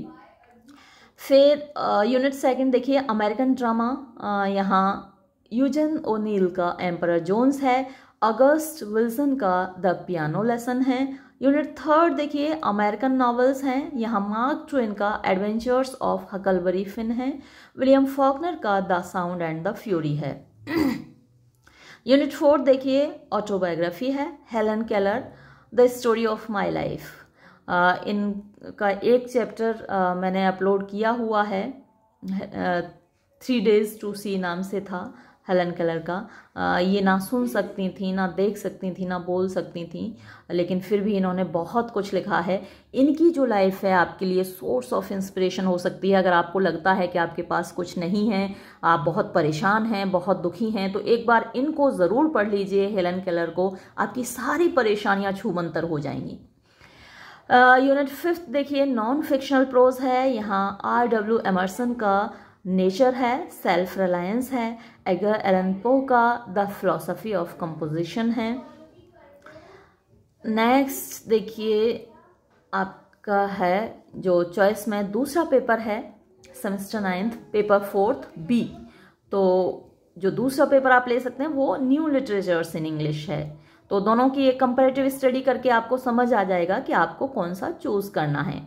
फिर यूनिट सेकंड देखिए American drama यहाँ यूजन ओनील का एम्पर जोन्स है अगस्त विल्सन का द पियानो लेसन है यूनिट थर्ड देखिए अमेरिकन नावल्स हैं यहाँ मार्क ट्वेन का एडवेंचर्स ऑफ हकलबरी फिन है विलियम फॉकनर का the sound and the fury है यूनिट फोर्थ देखिए ऑटोबायोग्राफी है Helen Keller the story of my life इनका एक चैप्टर मैंने अपलोड किया हुआ है थ्री डेज टू सी नाम से था हेलन कलर का ये ना सुन सकती थी ना देख सकती थी ना बोल सकती थी लेकिन फिर भी इन्होंने बहुत कुछ लिखा है इनकी जो लाइफ है आपके लिए सोर्स ऑफ इंस्पिरेशन हो सकती है अगर आपको लगता है कि आपके पास कुछ नहीं है आप बहुत परेशान हैं बहुत दुखी हैं तो एक बार इनको ज़रूर पढ़ लीजिए हेलन कलर को आपकी सारी परेशानियाँ छूमंतर हो जाएंगी यूनिट फिफ्थ देखिए नॉन फिक्शनल प्रोज है यहाँ आर डब्ल्यू एमरसन का नेचर है सेल्फ रिलायंस है एगर एलनपो का द फिलोसफी ऑफ कंपोजिशन है नेक्स्ट देखिए आपका है जो चॉइस में दूसरा पेपर है semester ninth paper fourth B तो जो दूसरा पेपर आप ले सकते हैं वो न्यू लिटरेचर्स इन इंग्लिश है तो दोनों की एक कंपेरेटिव स्टडी करके आपको समझ आ जाएगा कि आपको कौन सा चूज़ करना है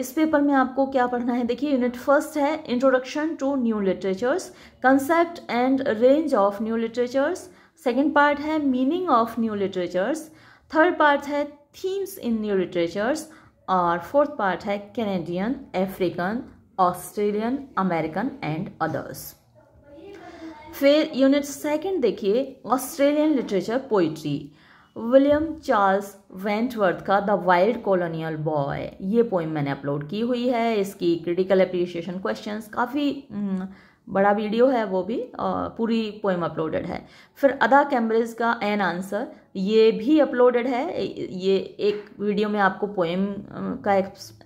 इस पेपर में आपको क्या पढ़ना है देखिए यूनिट फर्स्ट है introduction to new literatures concept and range of new literatures second part है meaning of new literatures third part है थीम्स इन न्यू लिटरेचर्स और फोर्थ पार्ट है Canadian African Australian American and others फिर unit second देखिए Australian literature poetry William Charles Wentworth का the wild colonial boy ये poem मैंने upload की हुई है इसकी क्रिटिकल अप्रिशिएशन क्वेश्चंस काफ़ी बड़ा वीडियो है वो भी आ, पूरी पोइम अपलोडेड है फिर अदा कैम्ब्रिज का एन आंसर ये भी अपलोडेड है ये एक वीडियो में आपको पोइम का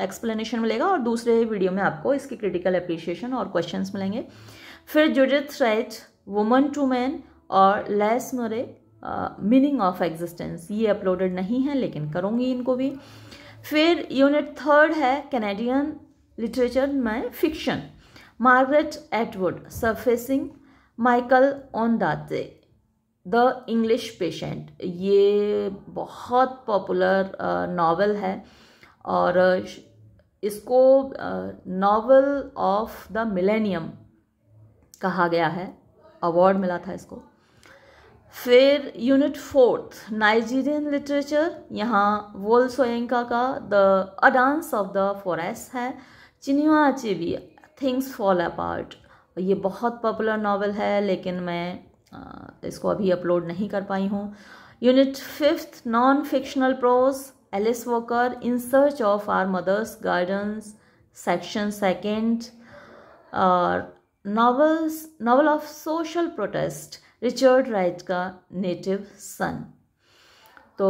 एक्सप्लेनेशन मिलेगा और दूसरे वीडियो में आपको इसकी क्रिटिकल अप्रिशिएशन और क्वेश्चंस मिलेंगे फिर Judith Wright woman to man और Les Murray meaning of existence ये अपलोडेड नहीं है लेकिन करूँगी इनको भी फिर यूनिट थर्ड है कैनेडियन लिटरेचर में fiction Margaret Atwood surfacing Michael Ondaatje the English patient ये बहुत पॉपुलर नावल uh, है और uh, इसको नावल ऑफ द मिलेनियम कहा गया है अवार्ड मिला था इसको फिर यूनिट फोर्थ नाइजीरियन लिटरेचर यहाँ वोल सोयंका का the a dance of the forest है Chinua Achebe things fall apart ये बहुत पॉपुलर नावल है लेकिन मैं इसको अभी अपलोड नहीं कर पाई हूँ unit fifth non fictional prose Alice Walker in search of our mothers' gardens section second और novels novel of social protest Richard Wright का नेटिव सन तो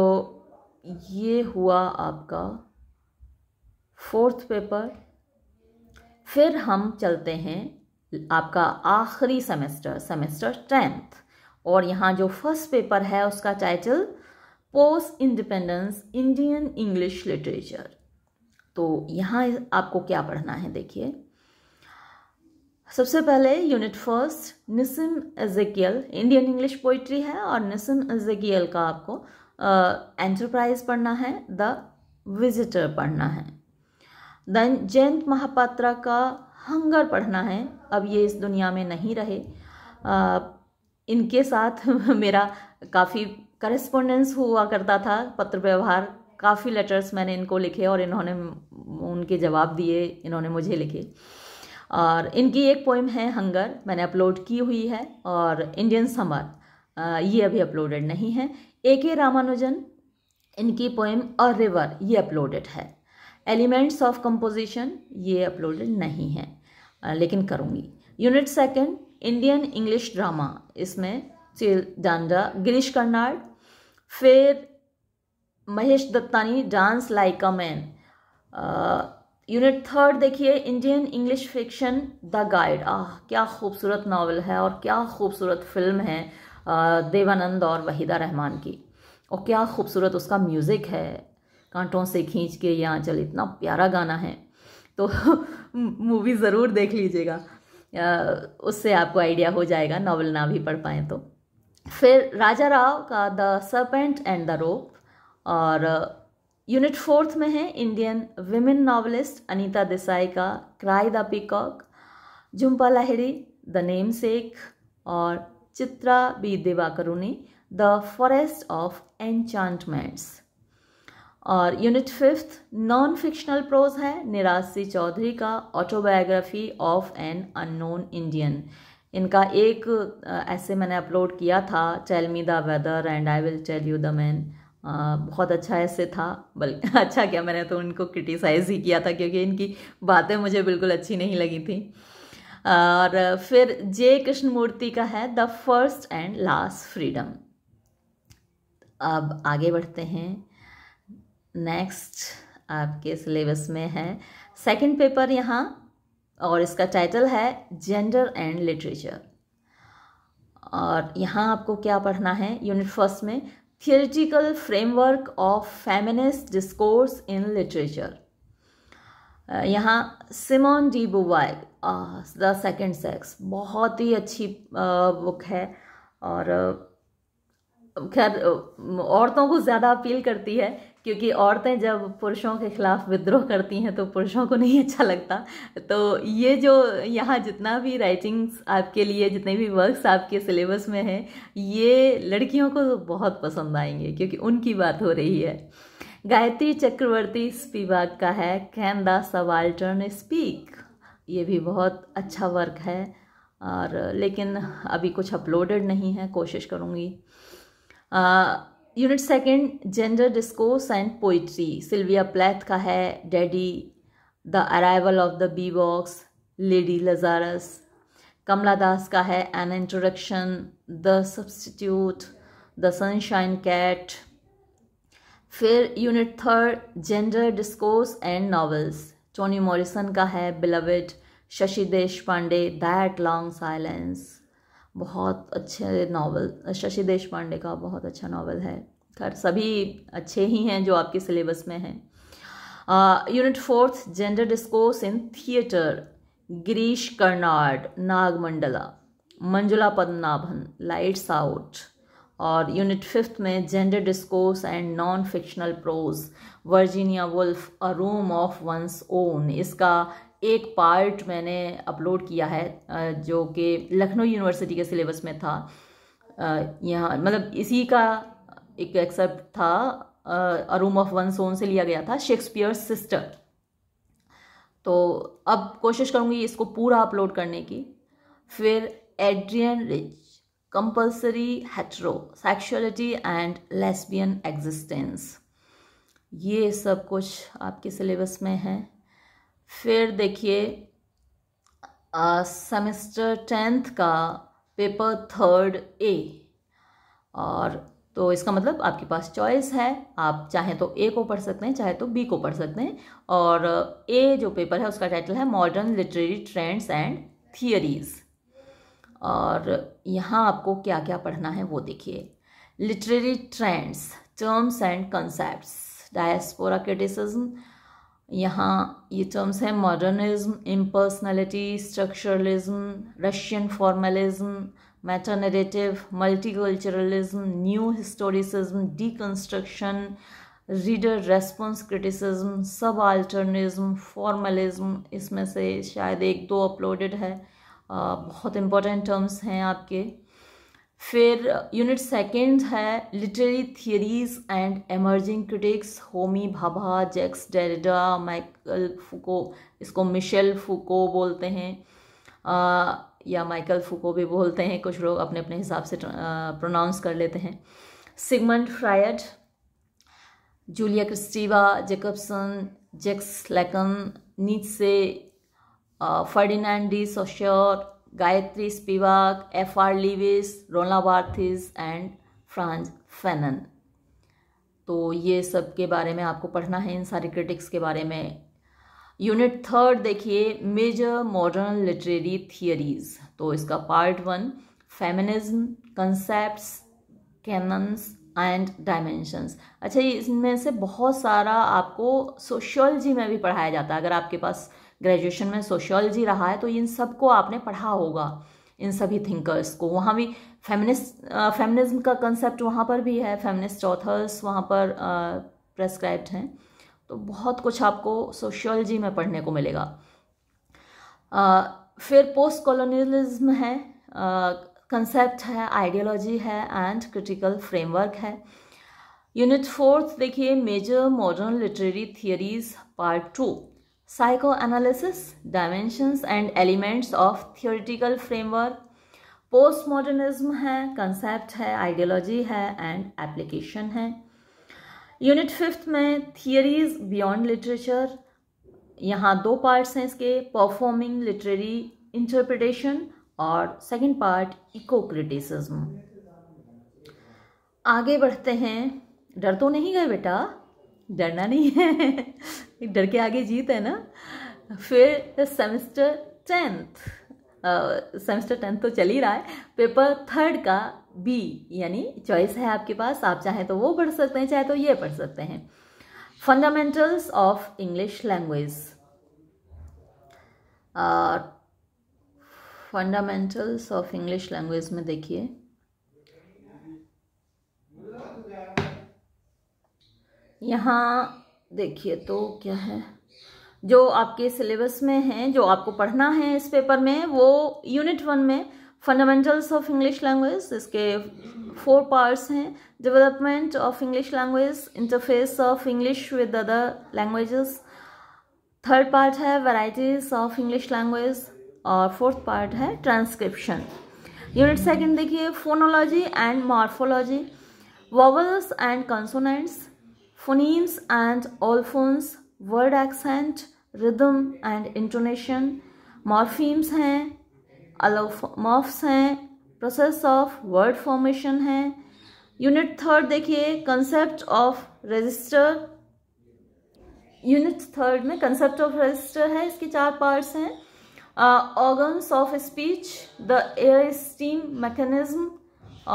ये हुआ आपका फोर्थ पेपर फिर हम चलते हैं आपका आखिरी सेमेस्टर सेमेस्टर टेंथ और यहाँ जो फर्स्ट पेपर है उसका title post independence Indian English literature तो यहाँ आपको क्या पढ़ना है देखिए सबसे पहले unit first Nissim Ezekiel Indian English poetry है और निसिम एजेकियल का आपको एंटरप्राइज पढ़ना है द विजिटर पढ़ना है देन जयंत महापात्रा का हंगर पढ़ना है अब ये इस दुनिया में नहीं रहे uh, इनके साथ मेरा काफ़ी करस्पोंडेंस हुआ करता था पत्र व्यवहार काफ़ी लेटर्स मैंने इनको लिखे और इन्होंने उनके जवाब दिए इन्होंने मुझे लिखे और इनकी एक पोइम है हंगर मैंने अपलोड की हुई है और इंडियन समर ये अभी अपलोडेड नहीं है ए के रामानुजन इनकी पोइम और रिवर ये अपलोडेड है एलिमेंट्स ऑफ कंपोजिशन ये अपलोडेड नहीं है लेकिन करूँगी unit second Indian English drama इसमें डांडा गिरीश कर्नाड फिर Mahesh Dattani dance like a man unit third देखिए Indian English fiction the guide आह क्या खूबसूरत नावल है और क्या खूबसूरत फिल्म है देवानंद और वहीदा रहमान की और क्या खूबसूरत उसका म्यूज़िक है कांटों से खींच के या चल इतना प्यारा गाना है तो मूवी ज़रूर देख लीजिएगा उससे आपको आइडिया हो जाएगा नावल ना भी पढ़ पाएँ तो फिर राजा राव का the serpent and the rope और यूनिट फोर्थ में है Indian women novelist Anita Desai का cry the peacock Jhumpa Lahiri the namesake और Chitra B Divakaruni the forest of enchantments और unit fifth non fictional prose है निराशी चौधरी का autobiography of an unknown Indian इनका एक ऐसे मैंने अपलोड किया था tell me the weather and I will tell you the man बहुत अच्छा ऐसे था बल्कि अच्छा क्या मैंने तो उनको क्रिटिसाइज़ ही किया था क्योंकि इनकी बातें मुझे बिल्कुल अच्छी नहीं लगी थी और फिर जे कृष्णमूर्ति का है the first and last freedom अब आगे बढ़ते हैं नेक्स्ट आपके सिलेबस में है सेकंड पेपर यहाँ और इसका टाइटल है जेंडर एंड लिटरेचर और यहाँ आपको क्या पढ़ना है यूनिट फर्स्ट में theoretical framework of feminist discourse in literature यहाँ Simone de Beauvoir the second sex बहुत ही अच्छी बुक uh, है और uh, खैर uh, औरतों को ज़्यादा अपील करती है क्योंकि औरतें जब पुरुषों के खिलाफ विद्रोह करती हैं तो पुरुषों को नहीं अच्छा लगता तो ये जो यहाँ जितना भी राइटिंग्स आपके लिए जितने भी वर्क्स आपके सिलेबस में हैं ये लड़कियों को तो बहुत पसंद आएंगे क्योंकि उनकी बात हो रही है गायत्री चक्रवर्ती स्पीवाक का है कैन द टर्न स्पीक ये भी बहुत अच्छा वर्क है और लेकिन अभी कुछ अपलोडेड नहीं है कोशिश करूँगी unit second gender discourse and poetry Sylvia Plath का है Daddy the arrival of the bee box Lady Lazarus Kamala Das का है an introduction the substitute the sunshine cat फिर unit third gender discourse and novels Toni Morrison का है beloved Shashi देश Pandey that long silence बहुत अच्छे नावल शशि देश पांडे का बहुत अच्छा नावल है खैर सभी अच्छे ही हैं जो आपके सिलेबस में हैं unit fourth gender discourse in theatre Girish Karnad Nagamandala Manjula Padmanabhan lights out और यूनिट फिफ्थ में gender discourse and non fictional prose Virginia Woolf a room of one's own इसका एक पार्ट मैंने अपलोड किया है जो कि लखनऊ यूनिवर्सिटी के सिलेबस में था यहाँ मतलब इसी का एक एक्सेप्ट था a room of one's own से लिया गया था शेक्सपियर सिस्टर तो अब कोशिश करूँगी इसको पूरा अपलोड करने की फिर Adrienne Rich compulsory heterosexuality and lesbian existence ये सब कुछ आपके सिलेबस में है फिर देखिए सेमेस्टर टेंथ का पेपर थर्ड ए और तो इसका मतलब आपके पास चॉइस है आप चाहे तो ए को पढ़ सकते हैं चाहे तो बी को पढ़ सकते हैं और ए जो पेपर है उसका टाइटल है modern literary trends and theories और यहाँ आपको क्या क्या पढ़ना है वो देखिए literary trends terms and concept diaspora criticism यहाँ ये टर्म्स हैं modernism impersonality structuralism Russian formalism metanarrative multiculturalism new historicism deconstruction reader response criticism सब आल्टरनिज्म फॉर्मलिज्म इसमें से शायद एक दो अपलोडेड है uh, बहुत इम्पोर्टेंट टर्म्स हैं आपके फिर यूनिट सेकेंड है literary theories and emerging critics Homi Bhabha Jacques Derrida Michael Foucault इसको मिशेल फुको बोलते हैं आ, या माइकल फुको भी बोलते हैं कुछ लोग अपने अपने हिसाब से प्रोनाउंस कर लेते हैं Sigmund Freud Julia Kristeva Jakobson Jacques Lacan Nietzsche Ferdinand de Saussure Gayatri Spivak F R Leavis Roland Barthes and Franz Fanon तो ये सब के बारे में आपको पढ़ना है इन सारे क्रिटिक्स के बारे में यूनिट थर्ड देखिए मेजर मॉडर्न लिटरेरी थियरीज तो इसका part one feminism concepts canons and dimensions अच्छा इसमें से बहुत सारा आपको सोशियोलॉजी में भी पढ़ाया जाता है अगर आपके पास ग्रेजुएशन में सोशियोलॉजी रहा है तो इन सब को आपने पढ़ा होगा इन सभी थिंकर्स को वहाँ भी फेमिनिस्ट फेमिनिज्म का कंसेप्ट वहाँ पर भी है फेमिनिस्ट ऑथर्स वहाँ पर प्रेस्क्राइब्ड हैं तो बहुत कुछ आपको सोशियोलॉजी में पढ़ने को मिलेगा आ, फिर पोस्ट कॉलोनियलिज्म है कंसेप्ट है आइडियोलॉजी है एंड क्रिटिकल फ्रेमवर्क है यूनिट फोर्थ देखिए major modern literary theories part two psychoanalysis, dimensions and elements of theoretical framework, postmodernism है concept है ideology है and application है यूनिट फिफ्थ में थियरीज बियॉन्ड लिटरेचर यहाँ दो पार्ट्स हैं इसके परफॉर्मिंग लिटरेरी इंटरप्रिटेशन और सेकंड पार्ट इको क्रिटिसिज्म आगे बढ़ते हैं डर तो नहीं गए बेटा डरना नहीं है डर के आगे जीत है ना फिर सेमेस्टर टेंथ सेमेस्टर टेंथ तो चल ही रहा है पेपर थर्ड का बी यानी चॉइस है आपके पास आप चाहें तो वो पढ़ सकते हैं चाहे तो ये पढ़ सकते हैं fundamentals of English language fundamentals of English language में देखिए यहाँ देखिए तो क्या है जो आपके सिलेबस में है जो आपको पढ़ना है इस पेपर में वो यूनिट वन में फंडामेंटल्स ऑफ इंग्लिश लैंग्वेज इसके फोर पार्ट्स हैं development of English language interface of English with other languages third part है वैराइटीज ऑफ इंग्लिश लैंग्वेज और फोर्थ पार्ट है ट्रांसक्रिप्शन यूनिट सेकेंड देखिए phonology and morphology vowels and consonants Phonemes and allophones, word accent, rhythm and intonation, morphemes hain allomorphs hain process of word formation hain unit 3 dekhiye concept of register unit third में concept of register है इसके चार parts हैं organs of speech the air steam mechanism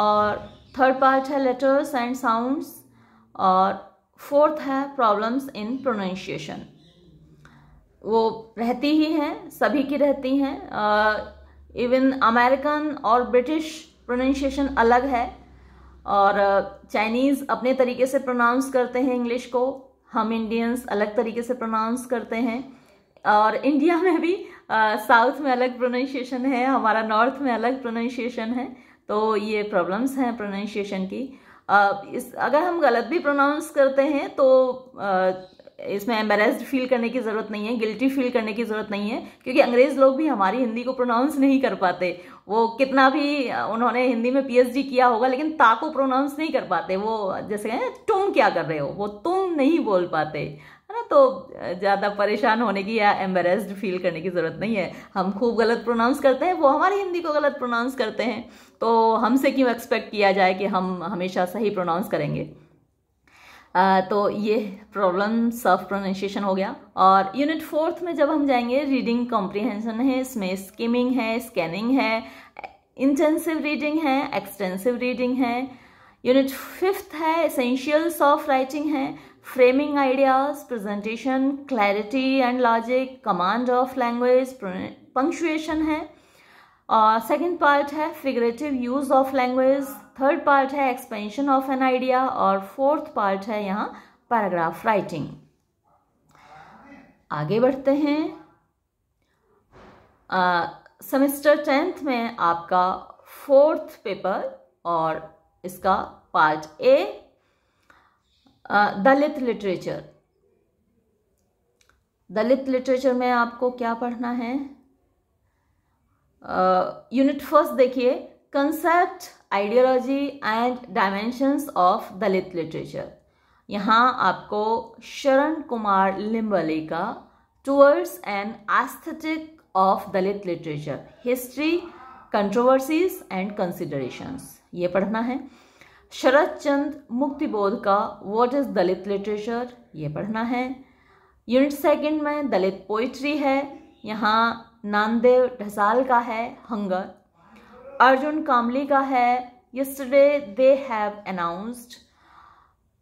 और third part है letters and sounds और fourth है problems in pronunciation वो रहती ही हैं सभी की रहती हैं इवन अमेरिकन और ब्रिटिश प्रोनाशिएशन अलग है और चाइनीज़ uh, अपने तरीके से प्रोनाउंस करते हैं इंग्लिश को हम इंडियंस अलग तरीके से प्रोनाउंस करते हैं और इंडिया में भी साउथ uh, में अलग प्रोनाशिएशन है हमारा नॉर्थ में अलग प्रोनाशिएशन है तो ये प्रॉब्लम्स हैं प्रोनाउंसिएशन की इस अगर हम गलत भी प्रोनाउंस करते हैं तो इसमें एम्बेरेस्ड फील करने की ज़रूरत नहीं है गिल्टी फील करने की ज़रूरत नहीं है क्योंकि अंग्रेज़ लोग भी हमारी हिंदी को प्रोनाउंस नहीं कर पाते वो कितना भी उन्होंने हिंदी में पीएचडी किया होगा लेकिन ता को प्रोनाउंस नहीं कर पाते वो जैसे कहें तुम क्या कर रहे हो वो तुम नहीं बोल पाते है ना तो ज़्यादा परेशान होने की या एम्बेरेस्ड फील करने की ज़रूरत नहीं है हम खूब गलत प्रोनाउंस करते हैं वो हमारी हिंदी को गलत प्रोनाउंस करते हैं तो हमसे क्यों एक्सपेक्ट किया जाए कि हम हमेशा सही प्रोनाउंस करेंगे uh, तो ये प्रॉब्लम सेल्फ प्रोनाउंसिएशन हो गया और यूनिट फोर्थ में जब हम जाएंगे रीडिंग कॉम्प्रिहेंशन है इसमें स्किमिंग है स्कैनिंग है इंटेंसिव रीडिंग है एक्सटेंसिव रीडिंग है यूनिट फिफ्थ है एसेंशियल्स ऑफ राइटिंग है framing ideas presentation clarity and logic command of language punctuation है सेकेंड uh, पार्ट है figurative use of language third part है एक्सपेंशन ऑफ एन आइडिया और fourth part है यहाँ paragraph writing आगे बढ़ते हैं सेमेस्टर uh, टेंथ में आपका फोर्थ पेपर और इसका part A Dalit literature Dalit literature में आपको क्या पढ़ना है यूनिट फर्स्ट देखिए concept ideology and dimensions of Dalit literature यहाँ आपको शरण कुमार लिम्बले का towards and aesthetic of Dalit literature history controversies and considerations ये पढ़ना है शरद चंद मुक्तिबोध का वॉट इज़ दलित लिटरेचर ये पढ़ना है यूनिट सेकंड में दलित पोइट्री है यहाँ नानदेव ढसाल का है हंगर अर्जुन कामली का है यस्टरडे दे हैव अनाउंस्ड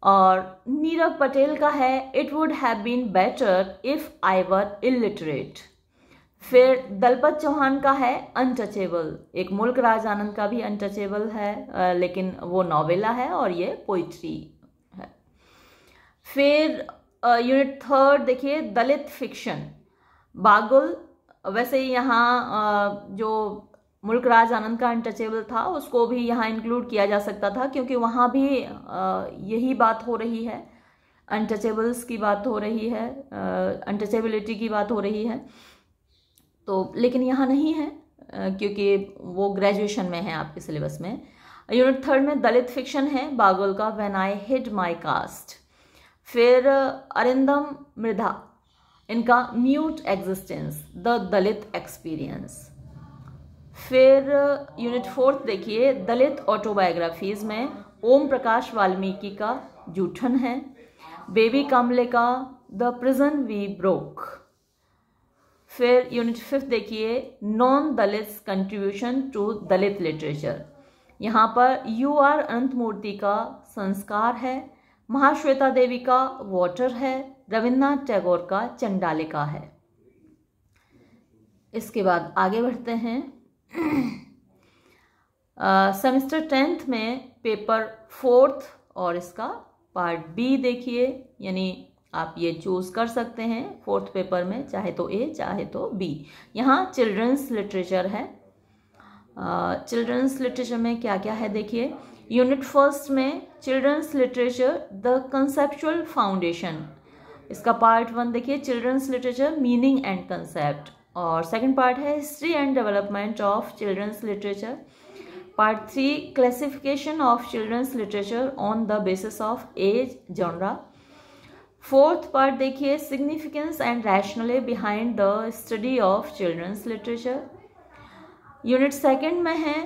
और नीरव पटेल का है it would have been better if I were illiterate फिर दलपत चौहान का है अनटचेबल एक मुल्क राज आनंद का भी अनटचेबल है लेकिन वो नॉवेला है और ये पोइट्री है फिर यूनिट थर्ड देखिए दलित फिक्शन बागुल वैसे ही यहाँ जो मुल्क राज आनंद का अनटचेबल था उसको भी यहाँ इंक्लूड किया जा सकता था क्योंकि वहाँ भी यही बात हो रही है अनटचेबल्स की बात हो रही है अनटचेबिलिटी की बात हो रही है तो लेकिन यहाँ नहीं है क्योंकि वो ग्रेजुएशन में है आपके सिलेबस में यूनिट थर्ड में दलित फिक्शन है बागुल का when I hid my caste फिर अरिंदम मृधा इनका mute existence the Dalit experience फिर यूनिट फोर्थ देखिए दलित ऑटोबायोग्राफीज में ओम प्रकाश वाल्मीकि का जूठन है बेबी कामले का द प्रिजन वी ब्रोक फिर यूनिट फिफ्थ देखिए non Dalit contribution to Dalit literature यहाँ पर यू आर अनंत मूर्ति का संस्कार है महाश्वेता देवी का वाटर है रविन्द्रनाथ टैगोर का चंडालिका है इसके बाद आगे बढ़ते हैं सेमिस्टर टेंथ में पेपर फोर्थ और इसका पार्ट बी देखिए यानी आप ये चूज़ कर सकते हैं फोर्थ पेपर में चाहे तो ए चाहे तो बी यहाँ चिल्ड्रंस लिटरेचर है चिल्ड्रंस लिटरेचर में क्या क्या है देखिए यूनिट फर्स्ट में children's literature the conceptual foundation इसका पार्ट वन देखिए children's literature meaning and concept और सेकंड पार्ट है history and development of children's literature part three classification of children's literature on the basis of age genre fourth part देखिए significance and rationale behind the study of children's literature unit second में है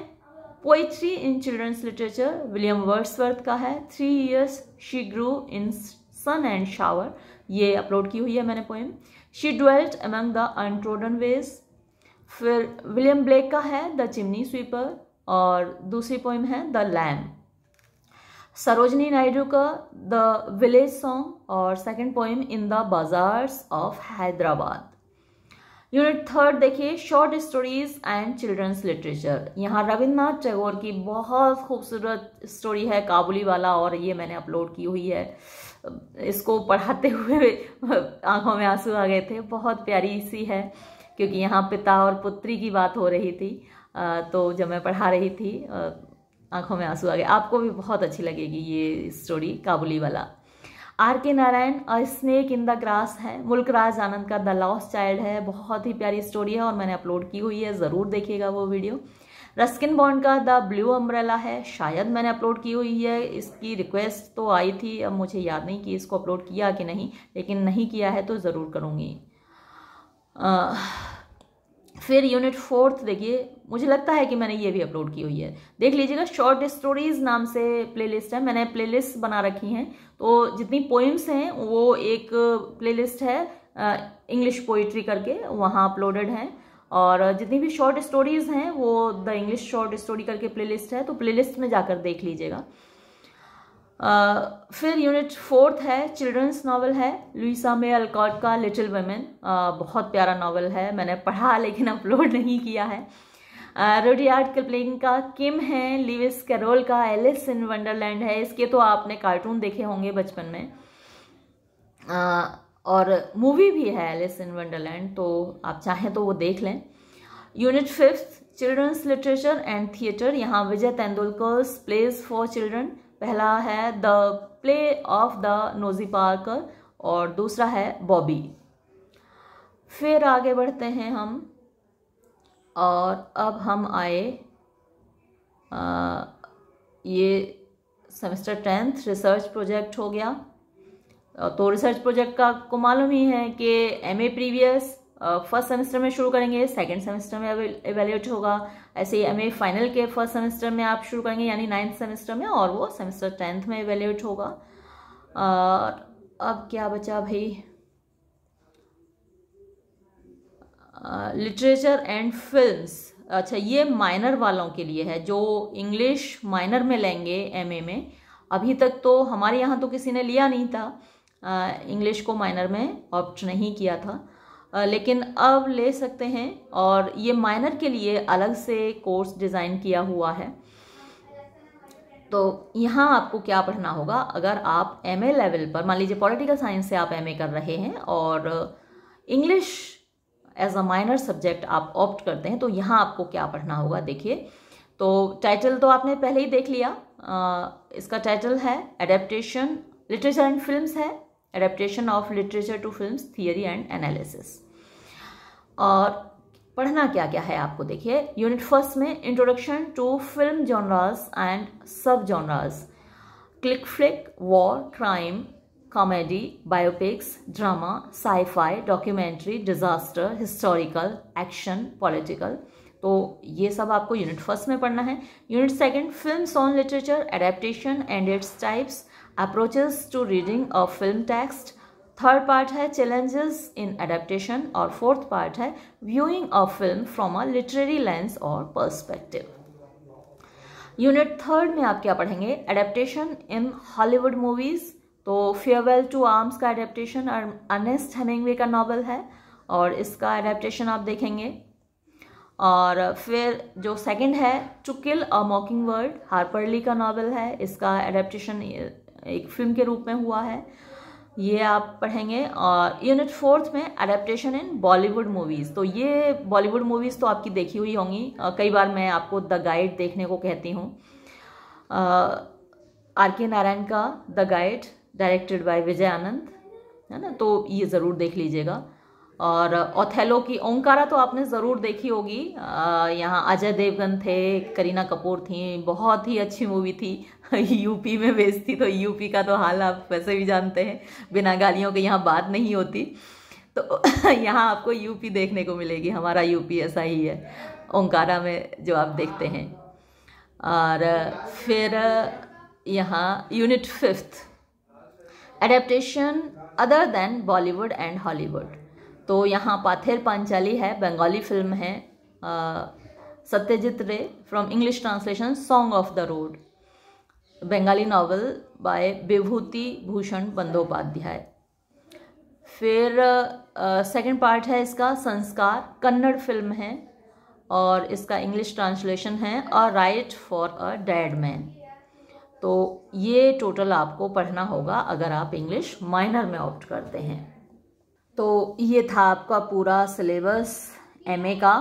poetry इन children's literature William Wordsworth का है three years she grew in sun and shower ये upload की हुई है मैंने poem she dwelt among the untrodden ways फिर विलियम ब्लेक का है द चिमनी स्वीपर और दूसरी पोइम है द लैम सरोजनी नायडू का द विलेज सॉन्ग और second poem in the bazaars of Hyderabad unit third देखिए short stories and children's literature यहाँ रविन्द्रनाथ टैगोर की बहुत खूबसूरत स्टोरी है काबुली वाला और ये मैंने अपलोड की हुई है इसको पढ़ाते हुए आंखों में आंसू आ गए थे बहुत प्यारी सी है क्योंकि यहाँ पिता और पुत्री की बात हो रही थी तो जब मैं पढ़ा रही थी आंखों में आंसू आ गए आपको भी बहुत अच्छी लगेगी ये स्टोरी काबुली वाला आर के नारायण और स्नेक इन द ग्रास है राज आनंद का द लॉस्ट चाइल्ड है बहुत ही प्यारी स्टोरी है और मैंने अपलोड की हुई है ज़रूर देखिएगा वो वीडियो रस्किन बॉन्ड का द ब्लू अम्ब्रेला है शायद मैंने अपलोड की हुई है इसकी रिक्वेस्ट तो आई थी अब मुझे याद नहीं कि इसको अपलोड किया कि नहीं लेकिन नहीं किया है तो ज़रूर करूँगी फिर यूनिट फोर्थ देखिए मुझे लगता है कि मैंने ये भी अपलोड की हुई है देख लीजिएगा शॉर्ट स्टोरीज नाम से प्लेलिस्ट है मैंने प्लेलिस्ट बना रखी हैं तो जितनी पोइम्स हैं वो एक प्लेलिस्ट है इंग्लिश पोइट्री करके वहाँ अपलोडेड हैं और जितनी भी शॉर्ट स्टोरीज़ हैं वो द इंग्लिश शॉर्ट स्टोरी करके प्लेलिस्ट है तो प्लेलिस्ट में जाकर देख लीजिएगा Uh, फिर यूनिट फोर्थ है चिल्ड्रंस नावल है लुइसा मे अलकॉट का लिटिल वेमेन बहुत प्यारा नावल है मैंने पढ़ा लेकिन अपलोड नहीं किया है रोडियार्ड कपलिंग का किम है लिविस कैरोल का एलिस इन वंडरलैंड है इसके तो आपने कार्टून देखे होंगे बचपन में और मूवी भी है एलिस इन वंडरलैंड तो आप चाहें तो वो देख लें unit fifth children's literature and theatre यहाँ Vijay Tendulkar's plays for children पहला है the play of the nosy parker और दूसरा है बॉबी फिर आगे बढ़ते हैं हम और अब हम आए आ, ये सेमेस्टर टेंथ रिसर्च प्रोजेक्ट हो गया तो रिसर्च प्रोजेक्ट का आपको मालूम ही है कि M A previous first semester में शुरू करेंगे सेकेंड सेमेस्टर में एवेल्यूएट होगा ऐसे ही एम ए फाइनल के फर्स्ट सेमेस्टर में आप शुरू करेंगे यानी नाइन्थ सेमेस्टर में और वो सेमेस्टर टेंथ में एवेल्यूएट होगा और अब क्या बचा भाई लिटरेचर एंड फिल्म अच्छा ये माइनर वालों के लिए है जो इंग्लिश माइनर में लेंगे एमए में अभी तक तो हमारे यहाँ तो किसी ने लिया नहीं था इंग्लिश को माइनर में ऑप्ट नहीं किया था आ, लेकिन अब ले सकते हैं और ये माइनर के लिए अलग से कोर्स डिज़ाइन किया हुआ है तो यहाँ आपको क्या पढ़ना होगा अगर आप एम लेवल पर मान लीजिए पॉलिटिकल साइंस से आप एम कर रहे हैं और English as a minor subject आप ऑप्ट करते हैं तो यहाँ आपको क्या पढ़ना होगा देखिए तो टाइटल तो आपने पहले ही देख लिया आ, इसका टाइटल है एडेप्टेशन लिटरेचर एंड फिल्म्स है adaptation of literature to film theory and analysis और पढ़ना क्या क्या है आपको देखिए यूनिट फर्स्ट में introduction to film genres and sub genres क्लिक flick war crime comedy biopics drama sci-fi documentary disaster historical action political तो ये सब आपको यूनिट फर्स्ट में पढ़ना है unit second film on literature adaptation and its types approaches to reading of film text third part है challenges in adaptation और fourth part है viewing of film from a literary lens और perspective unit third में आप क्या पढ़ेंगे adaptation in Hollywood movies तो farewell to arms का अडेप्टेशन अनेस्ट हेमिंगवे का नॉवल है और इसका अडेप्टेशन आप देखेंगे और फिर जो सेकंड है टू किल अ मॉकिंग वर्ड हार्परली का नॉवल है इसका अडेप्टेशन एक फिल्म के रूप में हुआ है ये आप पढ़ेंगे और यूनिट फोर्थ में अडेप्टेशन इन बॉलीवुड मूवीज़ तो ये बॉलीवुड मूवीज़ तो आपकी देखी हुई होंगी कई बार मैं आपको द गाइड देखने को कहती हूँ आर के नारायण का the guide directed by Vijay Anand है ना तो ये ज़रूर देख लीजिएगा और ओथेलो की ओंकारा तो आपने ज़रूर देखी होगी यहाँ अजय देवगन थे करीना कपूर थी बहुत ही अच्छी मूवी थी यूपी में बेचती थी तो यूपी का तो हाल आप वैसे भी जानते हैं बिना गालियों के यहाँ बात नहीं होती तो यहाँ आपको यूपी देखने को मिलेगी हमारा यूपी ऐसा ही है ओंकारा में जो आप देखते हैं और फिर यहाँ unit fifth adaptation other than Bollywood and Hollywood तो यहाँ पाथेर पांचाली है बंगाली फिल्म है Satyajit Ray from English translation song of the road Bengali novel by Bibhuti Bhushan Bandopadhyay फिर सेकंड पार्ट है इसका संस्कार कन्नड़ फिल्म है और इसका इंग्लिश ट्रांसलेशन है a rite for a dead man तो ये टोटल आपको पढ़ना होगा अगर आप इंग्लिश माइनर में ऑप्ट करते हैं तो ये था आपका पूरा सिलेबस एमए का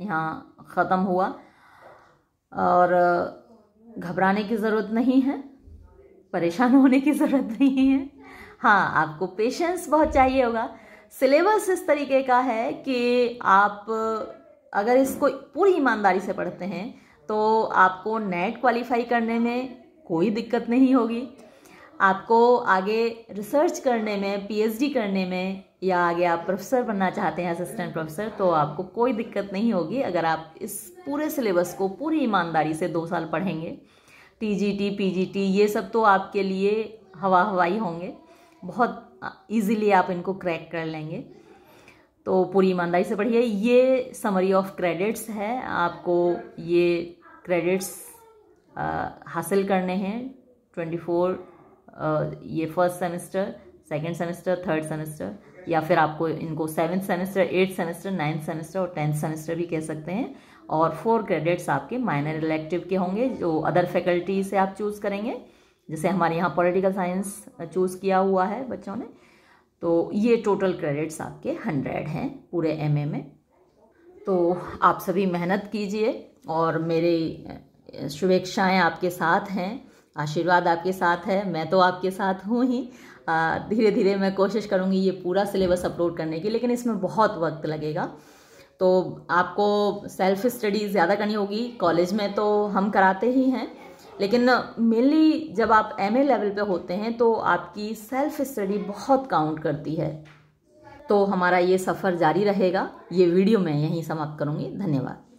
यहाँ ख़त्म हुआ और घबराने की ज़रूरत नहीं है परेशान होने की ज़रूरत नहीं है हाँ आपको पेशेंस बहुत चाहिए होगा सिलेबस इस तरीके का है कि आप अगर इसको पूरी ईमानदारी से पढ़ते हैं तो आपको नेट क्वालिफाई करने में कोई दिक्कत नहीं होगी आपको आगे रिसर्च करने में पीएचडी करने में या आगे आप प्रोफेसर बनना चाहते हैं असिस्टेंट प्रोफेसर तो आपको कोई दिक्कत नहीं होगी अगर आप इस पूरे सिलेबस को पूरी ईमानदारी से दो साल पढ़ेंगे टीजीटी पीजीटी ये सब तो आपके लिए हवा हवाई होंगे बहुत इजीली आप इनको क्रैक कर लेंगे तो पूरी ईमानदारी से पढ़िए ये समरी ऑफ क्रेडिट्स है आपको ये क्रेडिट्स हासिल करने हैं ट्वेंटी फोर ये first semester second semester third semester या फिर आपको इनको seventh semester eighth semester ninth semester और टेंथ सेमेस्टर भी कह सकते हैं और फोर क्रेडिट्स आपके माइनर इलेक्टिव के होंगे जो अदर फैकल्टी से आप चूज़ करेंगे जैसे हमारे यहाँ पॉलिटिकल साइंस चूज़ किया हुआ है बच्चों ने तो ये टोटल क्रेडिट्स आपके हंड्रेड हैं पूरे एम में तो आप सभी मेहनत कीजिए और मेरी शुभेक्षाएँ आपके साथ हैं आशीर्वाद आपके साथ है मैं तो आपके साथ हूँ ही धीरे धीरे मैं कोशिश करूँगी ये पूरा सिलेबस अपलोड करने की लेकिन इसमें बहुत वक्त लगेगा तो आपको सेल्फ स्टडी ज़्यादा करनी होगी कॉलेज में तो हम कराते ही हैं लेकिन मेनली जब आप एम लेवल पे होते हैं तो आपकी सेल्फ स्टडी बहुत काउंट करती है तो हमारा ये सफ़र जारी रहेगा ये वीडियो मैं यहीं समाप्त करूँगी धन्यवाद